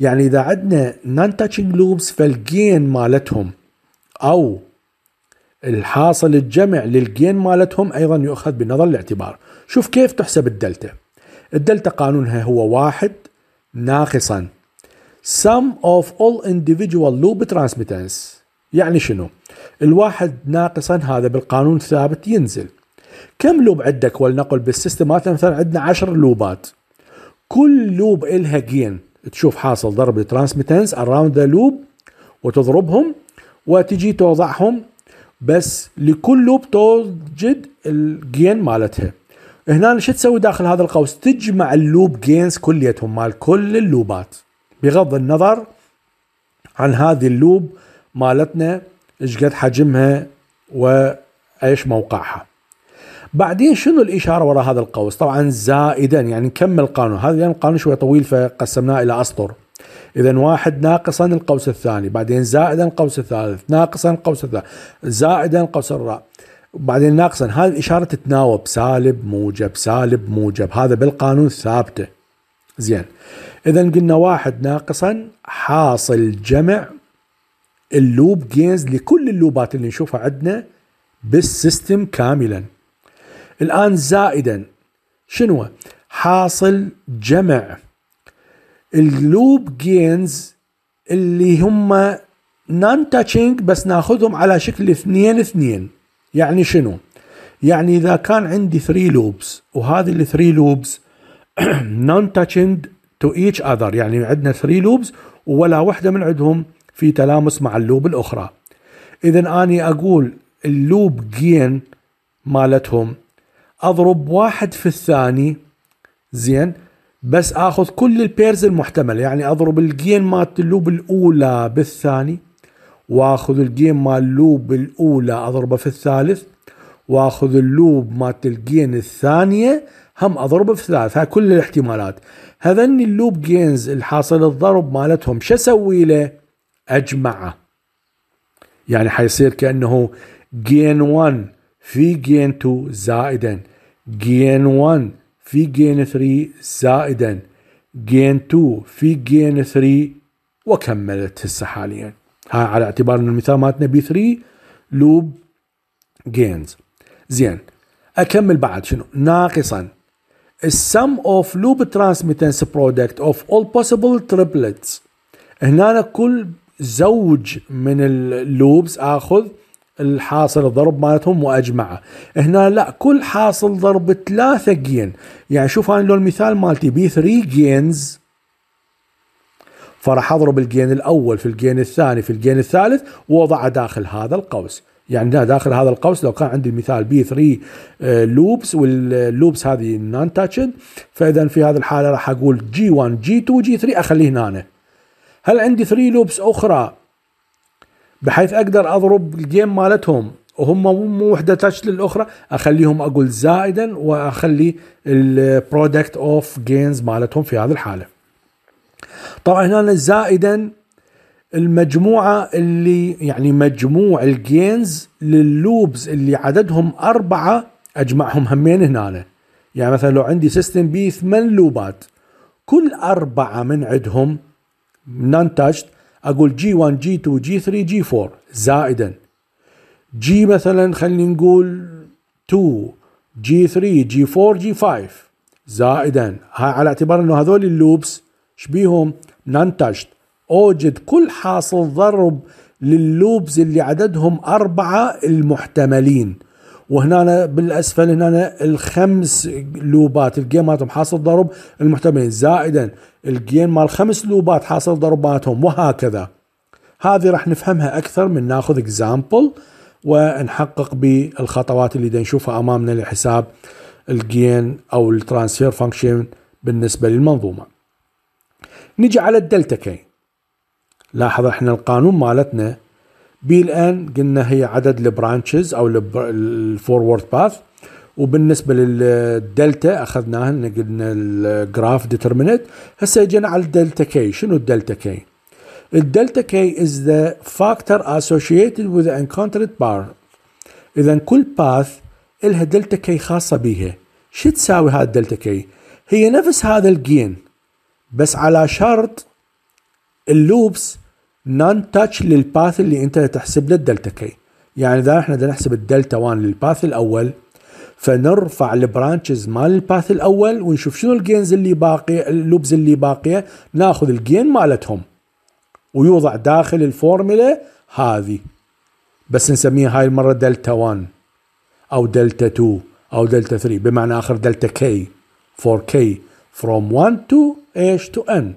يعني اذا عندنا نون تاتشنج لوبس فالجين مالتهم او الحاصل الجمع للجين مالتهم ايضا يؤخذ بنظر الاعتبار شوف كيف تحسب الدلتا الدلتا قانونها هو واحد ناقصا sum of all individual loop transmittance يعني شنو الواحد ناقصا هذا بالقانون الثابت ينزل كم لوب عندك ولنقل بالسيستم مثلا عندنا 10 لوبات كل لوب الها جين تشوف حاصل ضرب الترانسميتنس اراوند ذا لوب وتضربهم وتجي توضعهم بس لكل لوب توجد الجين مالتها هنا شو تسوي داخل هذا القوس تجمع اللوب جينز كليتهم مال كل اللوبات بغض النظر عن هذه اللوب مالتنا ايش قد حجمها وايش موقعها بعدين شنو الاشاره وراء هذا القوس طبعا زائدا يعني نكمل القانون هذا يعني القانون شوية طويل فقسمناه الى اسطر اذا واحد ناقصا القوس الثاني بعدين زائدا القوس الثالث ناقصا القوس الثالث زائدا القوس الرابع بعدين ناقصا هذه الاشاره تتناوب سالب موجب سالب موجب هذا بالقانون ثابته زين اذا قلنا واحد ناقصا حاصل جمع اللوب جينز لكل اللوبات اللي نشوفها عندنا بالسيستم كاملا الان زائدا شنو حاصل جمع اللوب جينز اللي هم نان تاتشنج بس ناخذهم على شكل اثنين اثنين يعني شنو يعني اذا كان عندي ثري لوبس وهذه الثري لوبس نون تاتشنج تو ايتش اذر يعني عندنا 3 لوبز ولا وحده من عندهم في تلامس مع اللوب الاخرى اذا اني اقول اللوب جين مالتهم اضرب واحد في الثاني زين بس اخذ كل البيرز المحتمله يعني اضرب الجين مالت اللوب الاولى بالثاني واخذ الجين مال اللوب الاولى اضربه في الثالث واخذ اللوب مالت الجين الثانيه هم اضربه في ثلاث هاي كل الاحتمالات هذن اللوب جينز الحاصل الضرب مالتهم شو اسوي له اجمعه يعني حيصير كانه جين 1 في جين 2 زائدا جين 1 في جين 3 زائدا جين 2 في جين 3 وكملت هسه حاليا هاي على اعتبار ان المثال مالتنا بي 3 لوب جينز زين اكمل بعد شنو ناقصا السم اوف لوب ترانسميتنس برودكت اوف اول بوسيبل تريبلتس هنا كل زوج من اللوبز اخذ الحاصل الضرب مالتهم واجمعه هنا لا كل حاصل ضرب ثلاثة جين يعني شوف انا لو المثال مالتي بي 3 جينز فراح اضرب الجين الاول في الجين الثاني في الجين الثالث ووضعه داخل هذا القوس يعني داخل هذا القوس لو كان عندي مثال بي 3 آه، لوبس واللوبس هذه نان تاتشد فاذا في هذه الحاله راح اقول جي 1 جي 2 جي 3 اخليه هنا هل عندي 3 لوبس اخرى بحيث اقدر اضرب الجيم مالتهم وهم مو وحده تاتش للاخرى اخليهم اقول زائدا واخلي البرودكت اوف جينز مالتهم في هذه الحاله طبعا هنا زائدا المجموعة اللي يعني مجموع الجينز لللوبز اللي عددهم أربعة أجمعهم همين هنا يعني مثلا لو عندي سيستم بي ثمان لوبات كل أربعة من عندهم نان تاشت أقول جي 1 جي 2 جي 3 جي 4 زائدا جي مثلا خلينا نقول 2 جي 3 جي 4 جي 5 زائدا هاي على اعتبار انه هذول اللوبس شبيهم نان تاشت أوجد كل حاصل ضرب للوبز اللي عددهم أربعة المحتملين وهنا بالاسفل هنا الخمس لوبات الجيم مالتهم حاصل ضرب المحتملين زائدا الجيم مال خمس لوبات حاصل ضرباتهم وهكذا هذه راح نفهمها اكثر من ناخذ اكزامبل ونحقق بالخطوات اللي نشوفها امامنا لحساب الجين او الترانسفير فانكشن بالنسبه للمنظومه نجي على الدلتا كي لاحظ احنا القانون مالتنا بي الان قلنا هي عدد البرانشز او الفورورد باث وبالنسبه للدلتا اخذناها قلنا الجراف ديترمينت هسه اجينا على الدلتا كي شنو الدلتا كي؟ الدلتا كي از ذا فاكتور اسوشيتد وذ انكونتر بار اذا كل باث الها دلتا كي خاصه بيها شو تساوي هذا الدلتا كي؟ هي نفس هذا الجين بس على شرط اللوبس نون تاتش للباث اللي انت تحسب له الدلتا كي يعني اذا احنا بدنا نحسب الدلتا 1 للباث الاول فنرفع البرانشز مال الباث الاول ونشوف شنو الجينز اللي باقي اللوبز اللي باقيه ناخذ الجين مالتهم ويوضع داخل الفورمولا هذه بس نسميها هاي المره دلتا 1 او دلتا 2 او دلتا 3 بمعنى اخر دلتا كي 4 كي فروم 1 تو ايش تو ان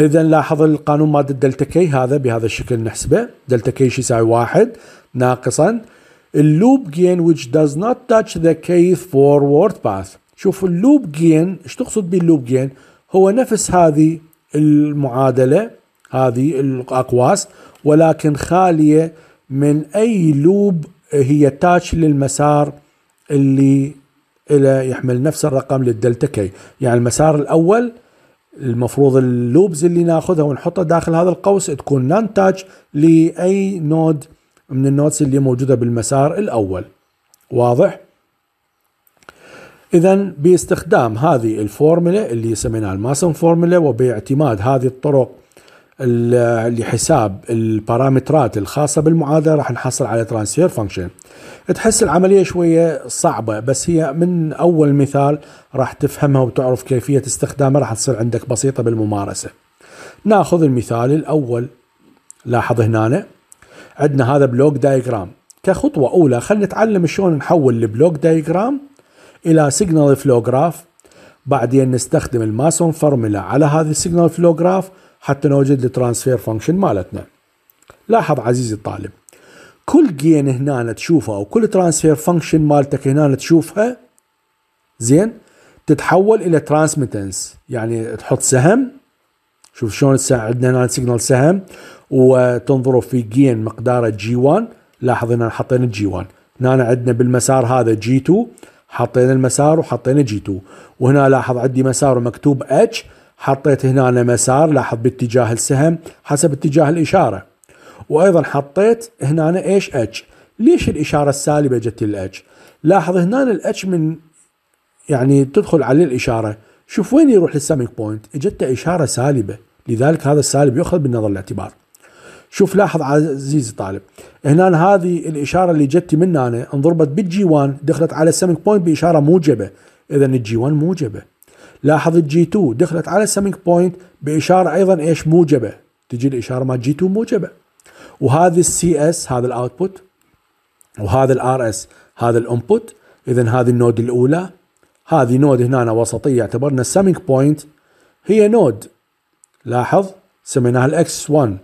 اذا لاحظ القانون ماده دلتا كي هذا بهذا الشكل نحسبه دلتا كي يساوي واحد ناقصا اللوب جين which does not touch the k forward path شوف اللوب جين ايش تقصد باللوب جين هو نفس هذه المعادله هذه الاقواس ولكن خاليه من اي لوب هي تاتش للمسار اللي إلى يحمل نفس الرقم للدلتا كي يعني المسار الاول المفروض اللوبز اللي ناخذها ونحطها داخل هذا القوس تكون نان تاتش لاي نود من النودز اللي موجوده بالمسار الاول واضح اذا باستخدام هذه الفورمولا اللي سميناها الماسون فورمولا وباعتماد هذه الطرق لحساب البارامترات الخاصة بالمعادلة راح نحصل على ترانسفير فانكشن تحس العملية شوية صعبة بس هي من أول مثال راح تفهمها وتعرف كيفية استخدامها راح تصير عندك بسيطة بالممارسة ناخذ المثال الأول لاحظ هنا عندنا هذا بلوك دايجرام كخطوة أولى خلينا نتعلم شلون نحول البلوك دايجرام إلى سيجنال فلو جراف بعدين نستخدم الماسون فورمولا على هذا السيجنال فلو جراف حتى نوجد الترانسفير فانكشن مالتنا لاحظ عزيزي الطالب كل جين هنا تشوفه او كل ترانسفير فانكشن مالتك هنا تشوفها زين تتحول الى ترانسميتنس يعني تحط سهم شوف شلون عندنا هنا سيجنال سهم وتنظروا في جين مقداره جي 1 لاحظ هنا حطينا جي 1 هنا عندنا بالمسار هذا جي 2 حطينا المسار وحطينا جي 2 وهنا لاحظ عندي مسار مكتوب اتش حطيت هنا أنا مسار لاحظ باتجاه السهم حسب اتجاه الإشارة وأيضا حطيت هنا أنا إيش اتش ليش الإشارة السالبة جت الاتش لاحظ هنا الاتش من يعني تدخل عليه الإشارة شوف وين يروح للسامينج بوينت اجته إشارة سالبة لذلك هذا السالب يؤخذ بالنظر الاعتبار شوف لاحظ عزيزي طالب هنا هذه الإشارة اللي جت من أنا انضربت بالجي 1 دخلت على السامينج بوينت بإشارة موجبة إذا الجي 1 موجبة لاحظ الجي 2 دخلت على السمينج بوينت باشاره ايضا ايش موجبه تجي الاشاره مال جي 2 موجبه وهذه السي اس هذا الاوتبوت وهذا الار اس هذا الانبوت اذا هذه النود الاولى هذه نود هنا وسطيه اعتبرنا السمينج بوينت هي نود لاحظ سميناها الاكس 1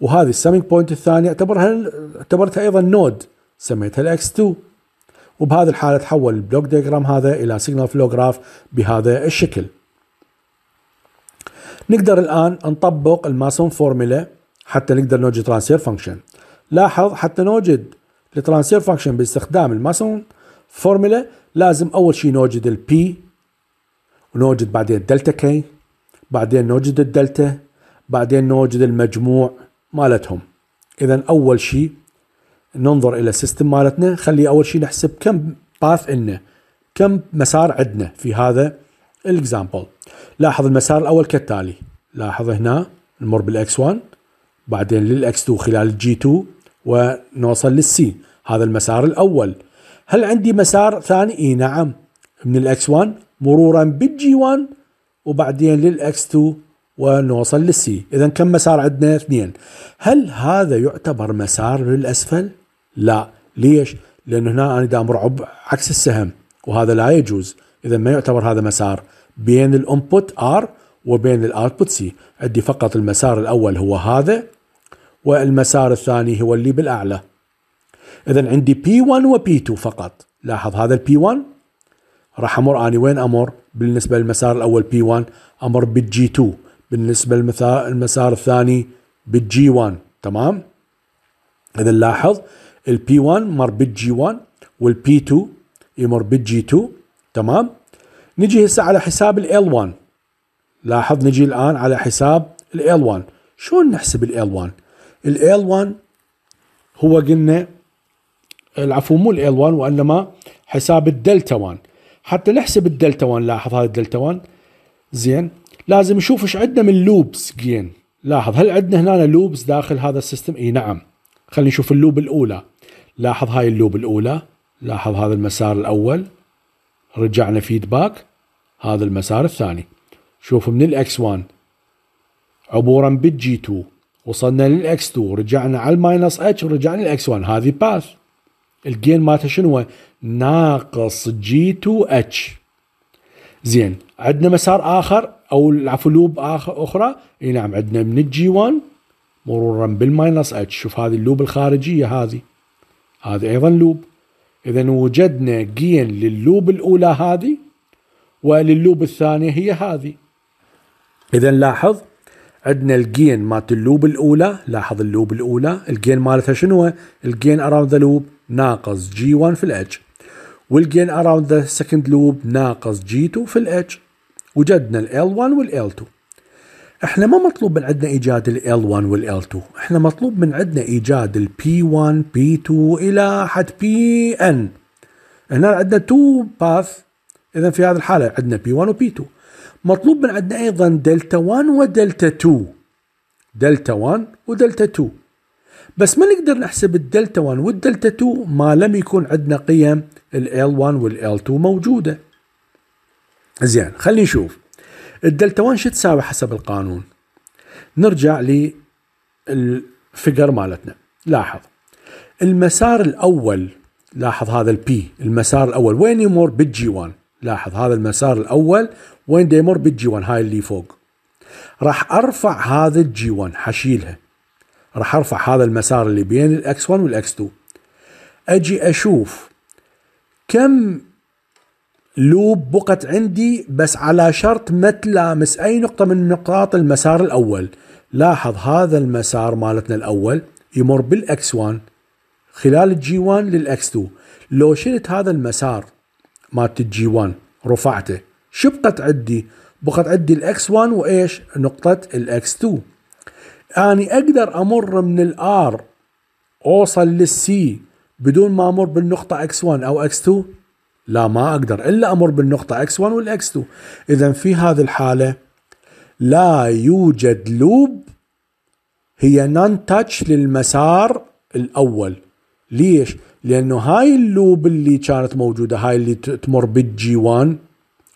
وهذه السمينج بوينت الثانيه اعتبرها اعتبرتها ايضا نود سميتها الاكس 2 وبهذه الحالة تحول البلوك ديجرام هذا إلى سيجنال فلو جراف بهذا الشكل نقدر الآن نطبق الماسون فورمولا حتى نقدر نوجد ترانسفير فانكشن لاحظ حتى نوجد الترانسفير فانكشن باستخدام الماسون فورمولا لازم أول شيء نوجد البي ونوجد بعدين الدلتا كي بعدين نوجد الدلتا بعدين نوجد المجموع مالتهم إذا أول شيء ننظر الى السيستم مالتنا خلي اول شيء نحسب كم باث عندنا كم مسار عندنا في هذا الاكزامبل لاحظ المسار الاول كالتالي لاحظ هنا نمر بالاكس 1 بعدين للاكس 2 خلال الجي 2 ونوصل للسي هذا المسار الاول هل عندي مسار ثاني اي نعم من الاكس 1 مرورا بالجي 1 وبعدين للاكس 2 ونوصل للسي اذا كم مسار عندنا اثنين هل هذا يعتبر مسار للاسفل لا ليش لأن هنا أنا دا امر عكس السهم وهذا لا يجوز إذا ما يعتبر هذا مسار بين الانبوت ار وبين الاوتبوت سي عندي فقط المسار الاول هو هذا والمسار الثاني هو اللي بالاعلى اذا عندي بي 1 وبي 2 فقط لاحظ هذا البي 1 راح امر اني وين امر بالنسبه للمسار الاول بي 1 امر بالجي 2 بالنسبه للمسار الثاني بالجي 1 تمام اذا لاحظ البي 1 مر بالجي 1 والبي 2 يمر بالجي 2 تمام نجي هسه على حساب ال 1 لاحظ نجي الان على حساب ال 1 شلون نحسب ال 1 ال 1 هو قلنا العفو مو ال 1 وانما حساب الدلتا 1 حتى نحسب الدلتا 1 لاحظ هذا الدلتا 1 زين لازم نشوف ايش عندنا من لوبس جين لاحظ هل عندنا هنا لوبس داخل هذا السيستم اي نعم خلينا نشوف اللوب الاولى لاحظ هاي اللوب الاولى لاحظ هذا المسار الاول رجعنا فيدباك هذا المسار الثاني شوف من الاكس 1 عبورا بالجي 2 وصلنا للاكس 2 رجعنا على الماينس اتش ورجعنا للاكس 1 هذه باث الجين مالته شنو ناقص جي 2 اتش زين عندنا مسار اخر او عفوا لوب اخر اخرى اي نعم عندنا من الجي 1 مرورا بالماينس اتش شوف هذه اللوب الخارجية هذه هذه ايضا لوب اذا وجدنا جين للوب الاولى هذه وللوب الثانية هي هذه اذا لاحظ عندنا الجين مالت اللوب الاولى لاحظ اللوب الاولى الجين مالتها شنو الجين اراوند ذا لوب ناقص جي 1 في الاتش والجين اراوند ذا سكند لوب ناقص جي 2 في الاتش وجدنا ال 1 وال 2 احنا ما مطلوب من عندنا ايجاد ال L1 وال L2 احنا مطلوب من عندنا ايجاد ال P1 P2 الى حد PN هنا عندنا 2 باث اذا في هذه الحاله عندنا P1 و P2 مطلوب من عندنا ايضا دلتا 1 ودلتا 2 دلتا 1 ودلتا 2 بس ما نقدر نحسب الدلتا 1 والدلتا 2 ما لم يكون عندنا قيم ال L1 وال L2 موجوده زين خلينا نشوف الدلتا 1 شو تساوي حسب القانون نرجع للفيجر مالتنا لاحظ المسار الاول لاحظ هذا البي المسار الاول وين يمر بالجي 1 لاحظ هذا المسار الاول وين يمر بالجي 1 هاي اللي فوق راح ارفع هذا الجي 1 حشيلها راح ارفع هذا المسار اللي بين الاكس 1 والاكس 2 اجي اشوف كم لوب بقت عندي بس على شرط ما تلامس أي نقطة من نقاط المسار الأول لاحظ هذا المسار مالتنا الأول يمر بالأكس 1 خلال الجي 1 للأكس 2 لو شلت هذا المسار مالت الجي 1 رفعته شو بقت عندي؟ بقت عندي الاكس 1 وايش؟ نقطة الاكس 2 اني اقدر امر من الار اوصل للسي بدون ما امر بالنقطة اكس 1 او اكس 2 لا ما اقدر الا امر بالنقطه اكس 1 والاكس 2 اذا في هذه الحاله لا يوجد لوب هي نون تاتش للمسار الاول ليش؟ لانه هاي اللوب اللي كانت موجوده هاي اللي تمر بالجي 1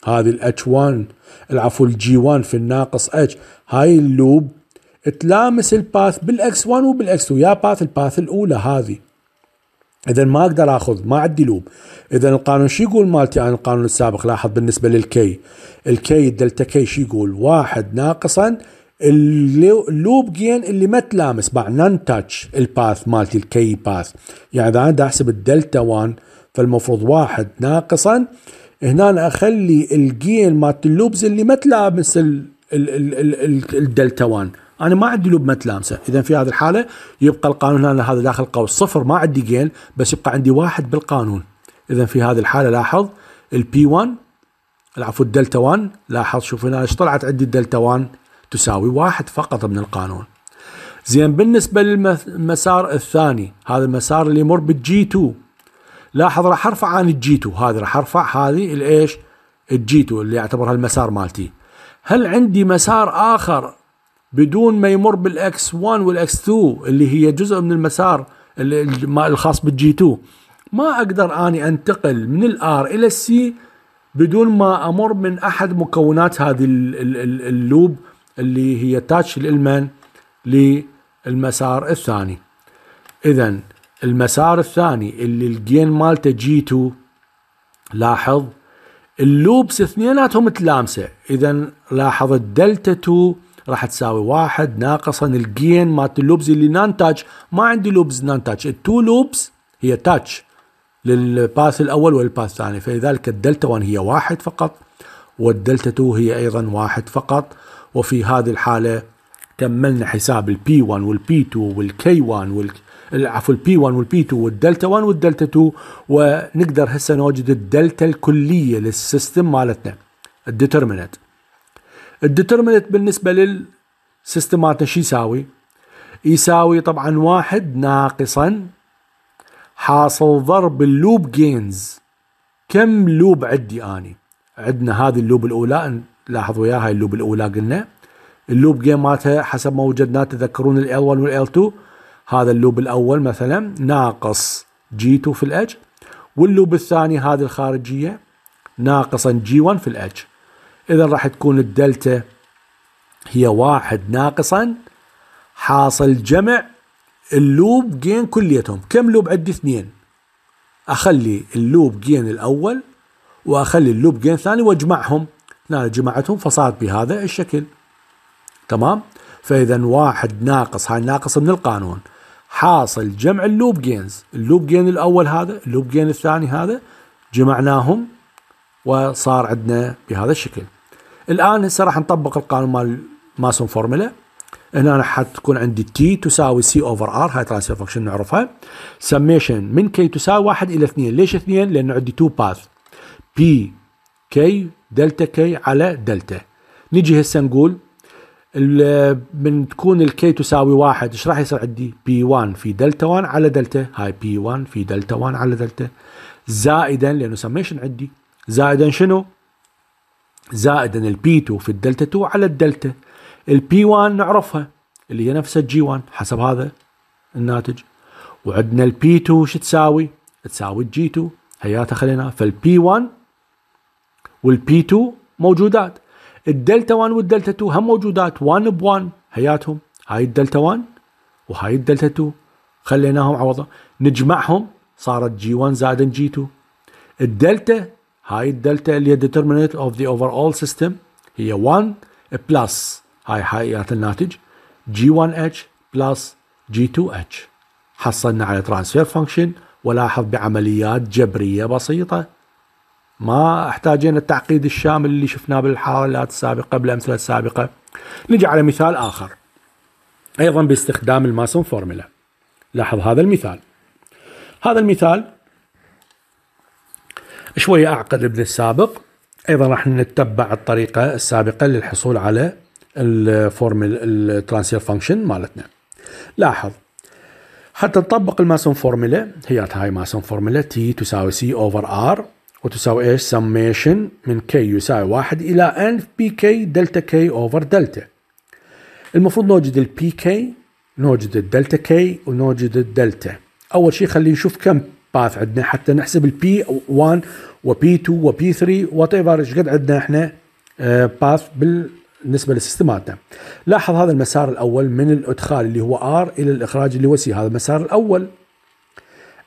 هذه الاتش 1 العفو الجي 1 في الناقص اتش هاي اللوب تلامس الباث بالاكس 1 وبالاكس 2 يا باث الباث الاولى هذه اذا ما اقدر اخذ ما عندي لوب اذا القانون شو يقول مالتي عن القانون السابق لاحظ بالنسبه للكي الكي الدلتا كي شو يقول واحد ناقصا اللوب جين اللي ما تلامس بعد نان تاتش الباث مالتي الكي باث يعني اذا انا احسب الدلتا 1 فالمفروض واحد ناقصا هنا أنا اخلي الجين مالت اللوبز اللي ما تلامس الدلتا 1 انا ما عندي لوب ما تلامسه اذا في هذه الحاله يبقى القانون هنا هذا داخل قوس صفر ما عندي جين بس يبقى عندي واحد بالقانون اذا في هذه الحاله لاحظ البي 1 العفو الدلتا 1 لاحظ شوف هنا ايش طلعت عندي الدلتا 1 تساوي واحد فقط من القانون زين بالنسبه للمسار الثاني هذا المسار اللي يمر بالجي 2 لاحظ راح ارفع عن الجي 2 هذه راح ارفع هذه الايش الجي 2 اللي اعتبرها المسار مالتي هل عندي مسار اخر بدون ما يمر بالاكس 1 والاكس 2 اللي هي جزء من المسار الخاص بالجي 2 ما اقدر اني انتقل من الار الى السي بدون ما امر من احد مكونات هذه اللوب اللي هي تاتش الالمان للمسار الثاني اذا المسار الثاني اللي الجين مالته جي 2 لاحظ اللوبس اثنيناتهم تلامسه اذا لاحظ الدلتا 2 راح تساوي واحد ناقصا الجين مالت اللوبز اللي نان تاتش ما عندي لوبز نان تاتش التو لوبز هي تاتش للباس الاول والباس الثاني فلذلك الدلتا 1 هي واحد فقط والدلتا 2 هي ايضا واحد فقط وفي هذه الحاله كملنا حساب البي 1 والبي 2 والكي 1 وال عفوا البي 1 والبي 2 والدلتا 1 والدلتا 2 ونقدر هسه نوجد الدلتا الكليه للسيستم مالتنا الديترمنت الديترمنت بالنسبة للسيستم مالته شو يساوي؟ يساوي طبعا واحد ناقصا حاصل ضرب اللوب جينز كم لوب عندي اني؟ عندنا هذه اللوب الاولى لاحظوا وياها اللوب الاولى قلنا اللوب جيم مالتها حسب ما وجدناه تذكرون ال L1 وال L2 هذا اللوب الاول مثلا ناقص G2 في الأج واللوب الثاني هذه الخارجيه ناقصا G1 في الأج إذا راح تكون الدلتا هي واحد ناقصا حاصل جمع اللوب جين كليتهم كم لوب عندي اثنين أخلي اللوب جين الأول وأخلي اللوب جين الثاني وأجمعهم أنا جمعتهم فصارت بهذا الشكل تمام فإذا واحد ناقص هاي ناقص من القانون حاصل جمع اللوب جينز اللوب جين الأول هذا اللوب جين الثاني هذا جمعناهم وصار عندنا بهذا الشكل الان هسه راح نطبق القانون مال ماسون فورمولا هنا حتكون عندي تي تساوي سي اوفر ار هاي ترانسفير فانكشن نعرفها سميشن من كي تساوي واحد الى اثنين ليش اثنين؟ لان عندي تو باث بي كي دلتا كي على دلتا نجي هسه نقول من تكون الكي تساوي واحد ايش راح يصير عندي؟ بي 1 في دلتا 1 على دلتا هاي بي 1 في دلتا 1 على دلتا زائدا لانه سميشن عندي زائدا شنو؟ زائدا البي 2 في الدلتا 2 على الدلتا البي 1 نعرفها اللي هي نفسها الجي 1 حسب هذا الناتج وعندنا البي 2 شو تساوي؟ تساوي الجي 2 هياتها خلينا فالبي 1 والبي 2 موجودات الدلتا 1 والدلتا 2 هم موجودات 1 ب 1 هياتهم هاي الدلتا 1 وهاي الدلتا 2 خليناهم عوضة نجمعهم صارت جي 1 زائد جي 2 الدلتا هاي الدلتا اللي هي determinant of the overall system هي 1 بلس هاي حقيقة الناتج G1H بلس G2H حصلنا على ترانسفير فانكشن ولاحظ بعمليات جبرية بسيطة ما احتاجين التعقيد الشامل اللي شفناه بالحالات السابقة بالأمثلة السابقة نجي على مثال آخر أيضا باستخدام الماسون فورمولا لاحظ هذا المثال هذا المثال شوية أعقد من السابق أيضا راح نتبع الطريقة السابقة للحصول على الفورم الترانسير فانكشن مالتنا لاحظ حتى نطبق الماسون فورمولا هي هاي ماسون فورمولا تي تساوي سي اوفر ار وتساوي ايش سميشن من كي يساوي واحد الى ان بي كي دلتا كي اوفر دلتا المفروض نوجد البي كي نوجد الدلتا كي ونوجد الدلتا اول شيء خلينا نشوف كم باث عندنا حتى نحسب البي 1 وبي 2 وبي 3 وات ايفر ايش قد عندنا احنا باث آه، بالنسبه لسيستماتنا. لاحظ هذا المسار الاول من الادخال اللي هو ار الى الاخراج اللي هو سي هذا المسار الاول.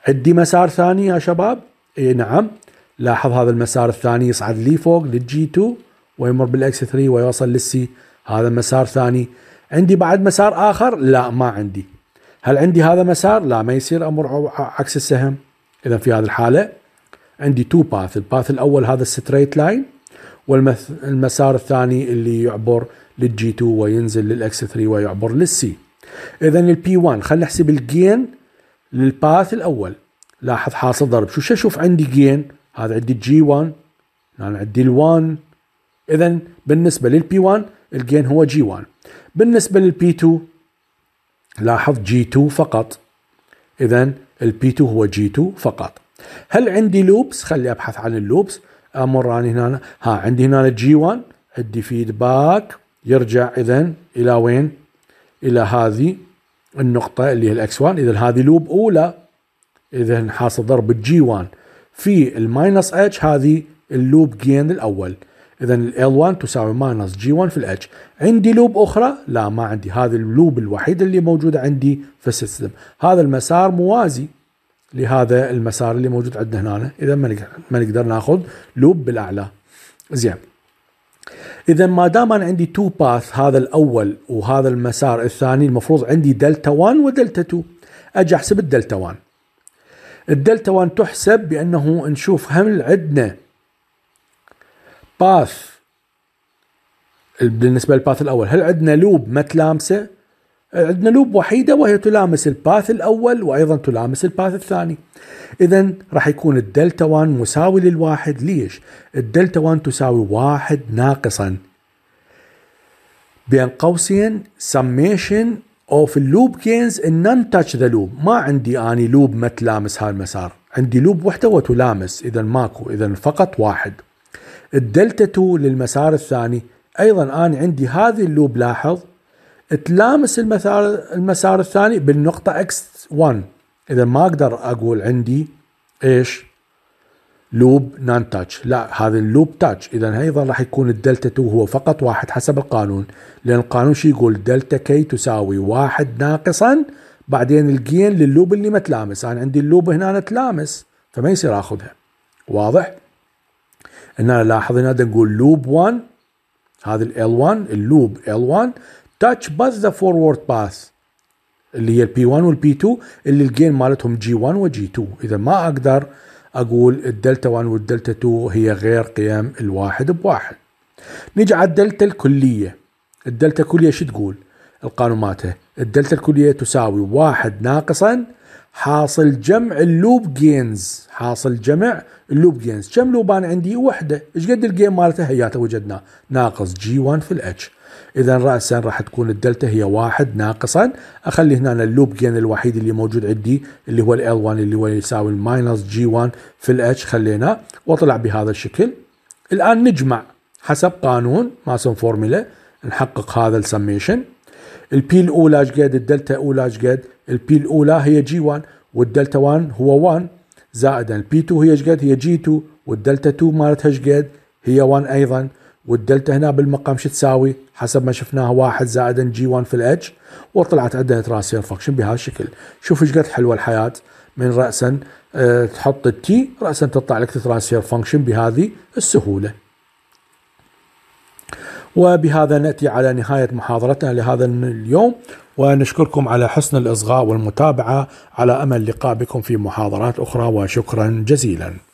عندي مسار ثاني يا شباب؟ اي نعم لاحظ هذا المسار الثاني يصعد لي فوق للجي 2 ويمر بالاكس 3 ويوصل للسي هذا مسار ثاني عندي بعد مسار اخر لا ما عندي هل عندي هذا مسار لا ما يصير امر عكس السهم اذا في هذه الحاله عندي تو باث الباث الاول هذا الستريت لاين والمسار الثاني اللي يعبر للجي 2 وينزل للاكس 3 ويعبر للسي اذا البي 1 خلينا نحسب الجين للباث الاول لاحظ حاصل ضرب شو اشوف عندي جين هذا عندي الجي 1 انا عندي ال1 اذا بالنسبه للبي 1 الجين هو جي 1 بالنسبه للبي 2 لاحظ جي 2 فقط اذا البي 2 هو جي 2 فقط هل عندي لوبس خلي ابحث عن اللوبس امر انا هنا ها عندي هنا جي 1 ادي فيدباك يرجع اذا الى وين الى هذه النقطه اللي هي الاكس 1 اذا هذه لوب اولى اذا حاصل ضرب الجي 1 في الماينس اتش هذه اللوب جين الاول اذا ال L1 تساوي ماينس G1 في الاتش عندي لوب اخرى لا ما عندي هذا اللوب الوحيد اللي موجود عندي في السيستم هذا المسار موازي لهذا المسار اللي موجود عندنا هنا اذا ما نقدر ناخذ لوب بالاعلى زين اذا ما دام انا عندي تو باث هذا الاول وهذا المسار الثاني المفروض عندي دلتا 1 ودلتا 2 اجي احسب الدلتا 1 الدلتا 1 تحسب بانه نشوف هل عندنا باث بالنسبه للباث الاول هل عندنا لوب ما تلامسه عندنا لوب وحيده وهي تلامس الباث الاول وايضا تلامس الباث الثاني اذا راح يكون الدلتا 1 مساوي للواحد ليش الدلتا 1 تساوي واحد ناقصا بين قوسين سميشن اوف اللوب كينز ان non تاتش ذا لوب ما عندي اني لوب ما تلامس هالمسار عندي لوب وحده وتلامس اذا ماكو اذا فقط واحد الدلتا 2 للمسار الثاني ايضا انا عندي هذه اللوب لاحظ تلامس المسار المسار الثاني بالنقطة اكس 1 اذا ما اقدر اقول عندي ايش لوب نان تاتش لا هذا اللوب تاتش اذا ايضا راح يكون الدلتا 2 هو فقط واحد حسب القانون لان القانون شو يقول دلتا كي تساوي واحد ناقصا بعدين الجين للوب اللي ما تلامس انا عندي اللوب هنا تلامس فما يصير اخذها واضح؟ هنا لاحظ هنا نقول لوب 1 هذا ال 1 اللوب ال 1 تاتش بس ذا فورورد باس اللي هي البي 1 والبي 2 اللي الجين مالتهم جي 1 وجي 2 اذا ما اقدر اقول الدلتا 1 والدلتا 2 هي غير قيم الواحد بواحد نجي على الدلتا الكليه الدلتا الكليه شو تقول القانون مالتها الدلتا الكليه تساوي واحد ناقصا حاصل جمع اللوب جينز حاصل جمع اللوب جينز كم لوب انا عندي وحده ايش قد الجيم مالته هياته وجدناه ناقص جي 1 في الاتش اذا راسا راح تكون الدلتا هي واحد ناقصا اخلي هنا اللوب جين الوحيد اللي موجود عندي اللي هو ال 1 اللي هو يساوي الماينس جي 1 في الاتش خليناه وطلع بهذا الشكل الان نجمع حسب قانون ماسون فورمولا نحقق هذا السميشن البي الاولى شقد الدلتا الاولى شقد البي الاولى هي جي 1 والدلتا 1 هو 1 زائدا البي 2 هي شقد هي جي 2 والدلتا 2 مالتها شقد هي 1 ايضا والدلتا هنا بالمقام شو تساوي حسب ما شفناها 1 زائدا جي 1 في الاتش وطلعت عندها ترانسفير فانكشن بهالشكل شوف ايش قد حلوه الحياه من راسا آه، تحط التي راسا تطلع لك ترانسفير فانكشن بهذه السهوله وبهذا ناتي على نهايه محاضرتنا لهذا اليوم ونشكركم على حسن الاصغاء والمتابعه على امل لقاء بكم في محاضرات اخرى وشكرا جزيلا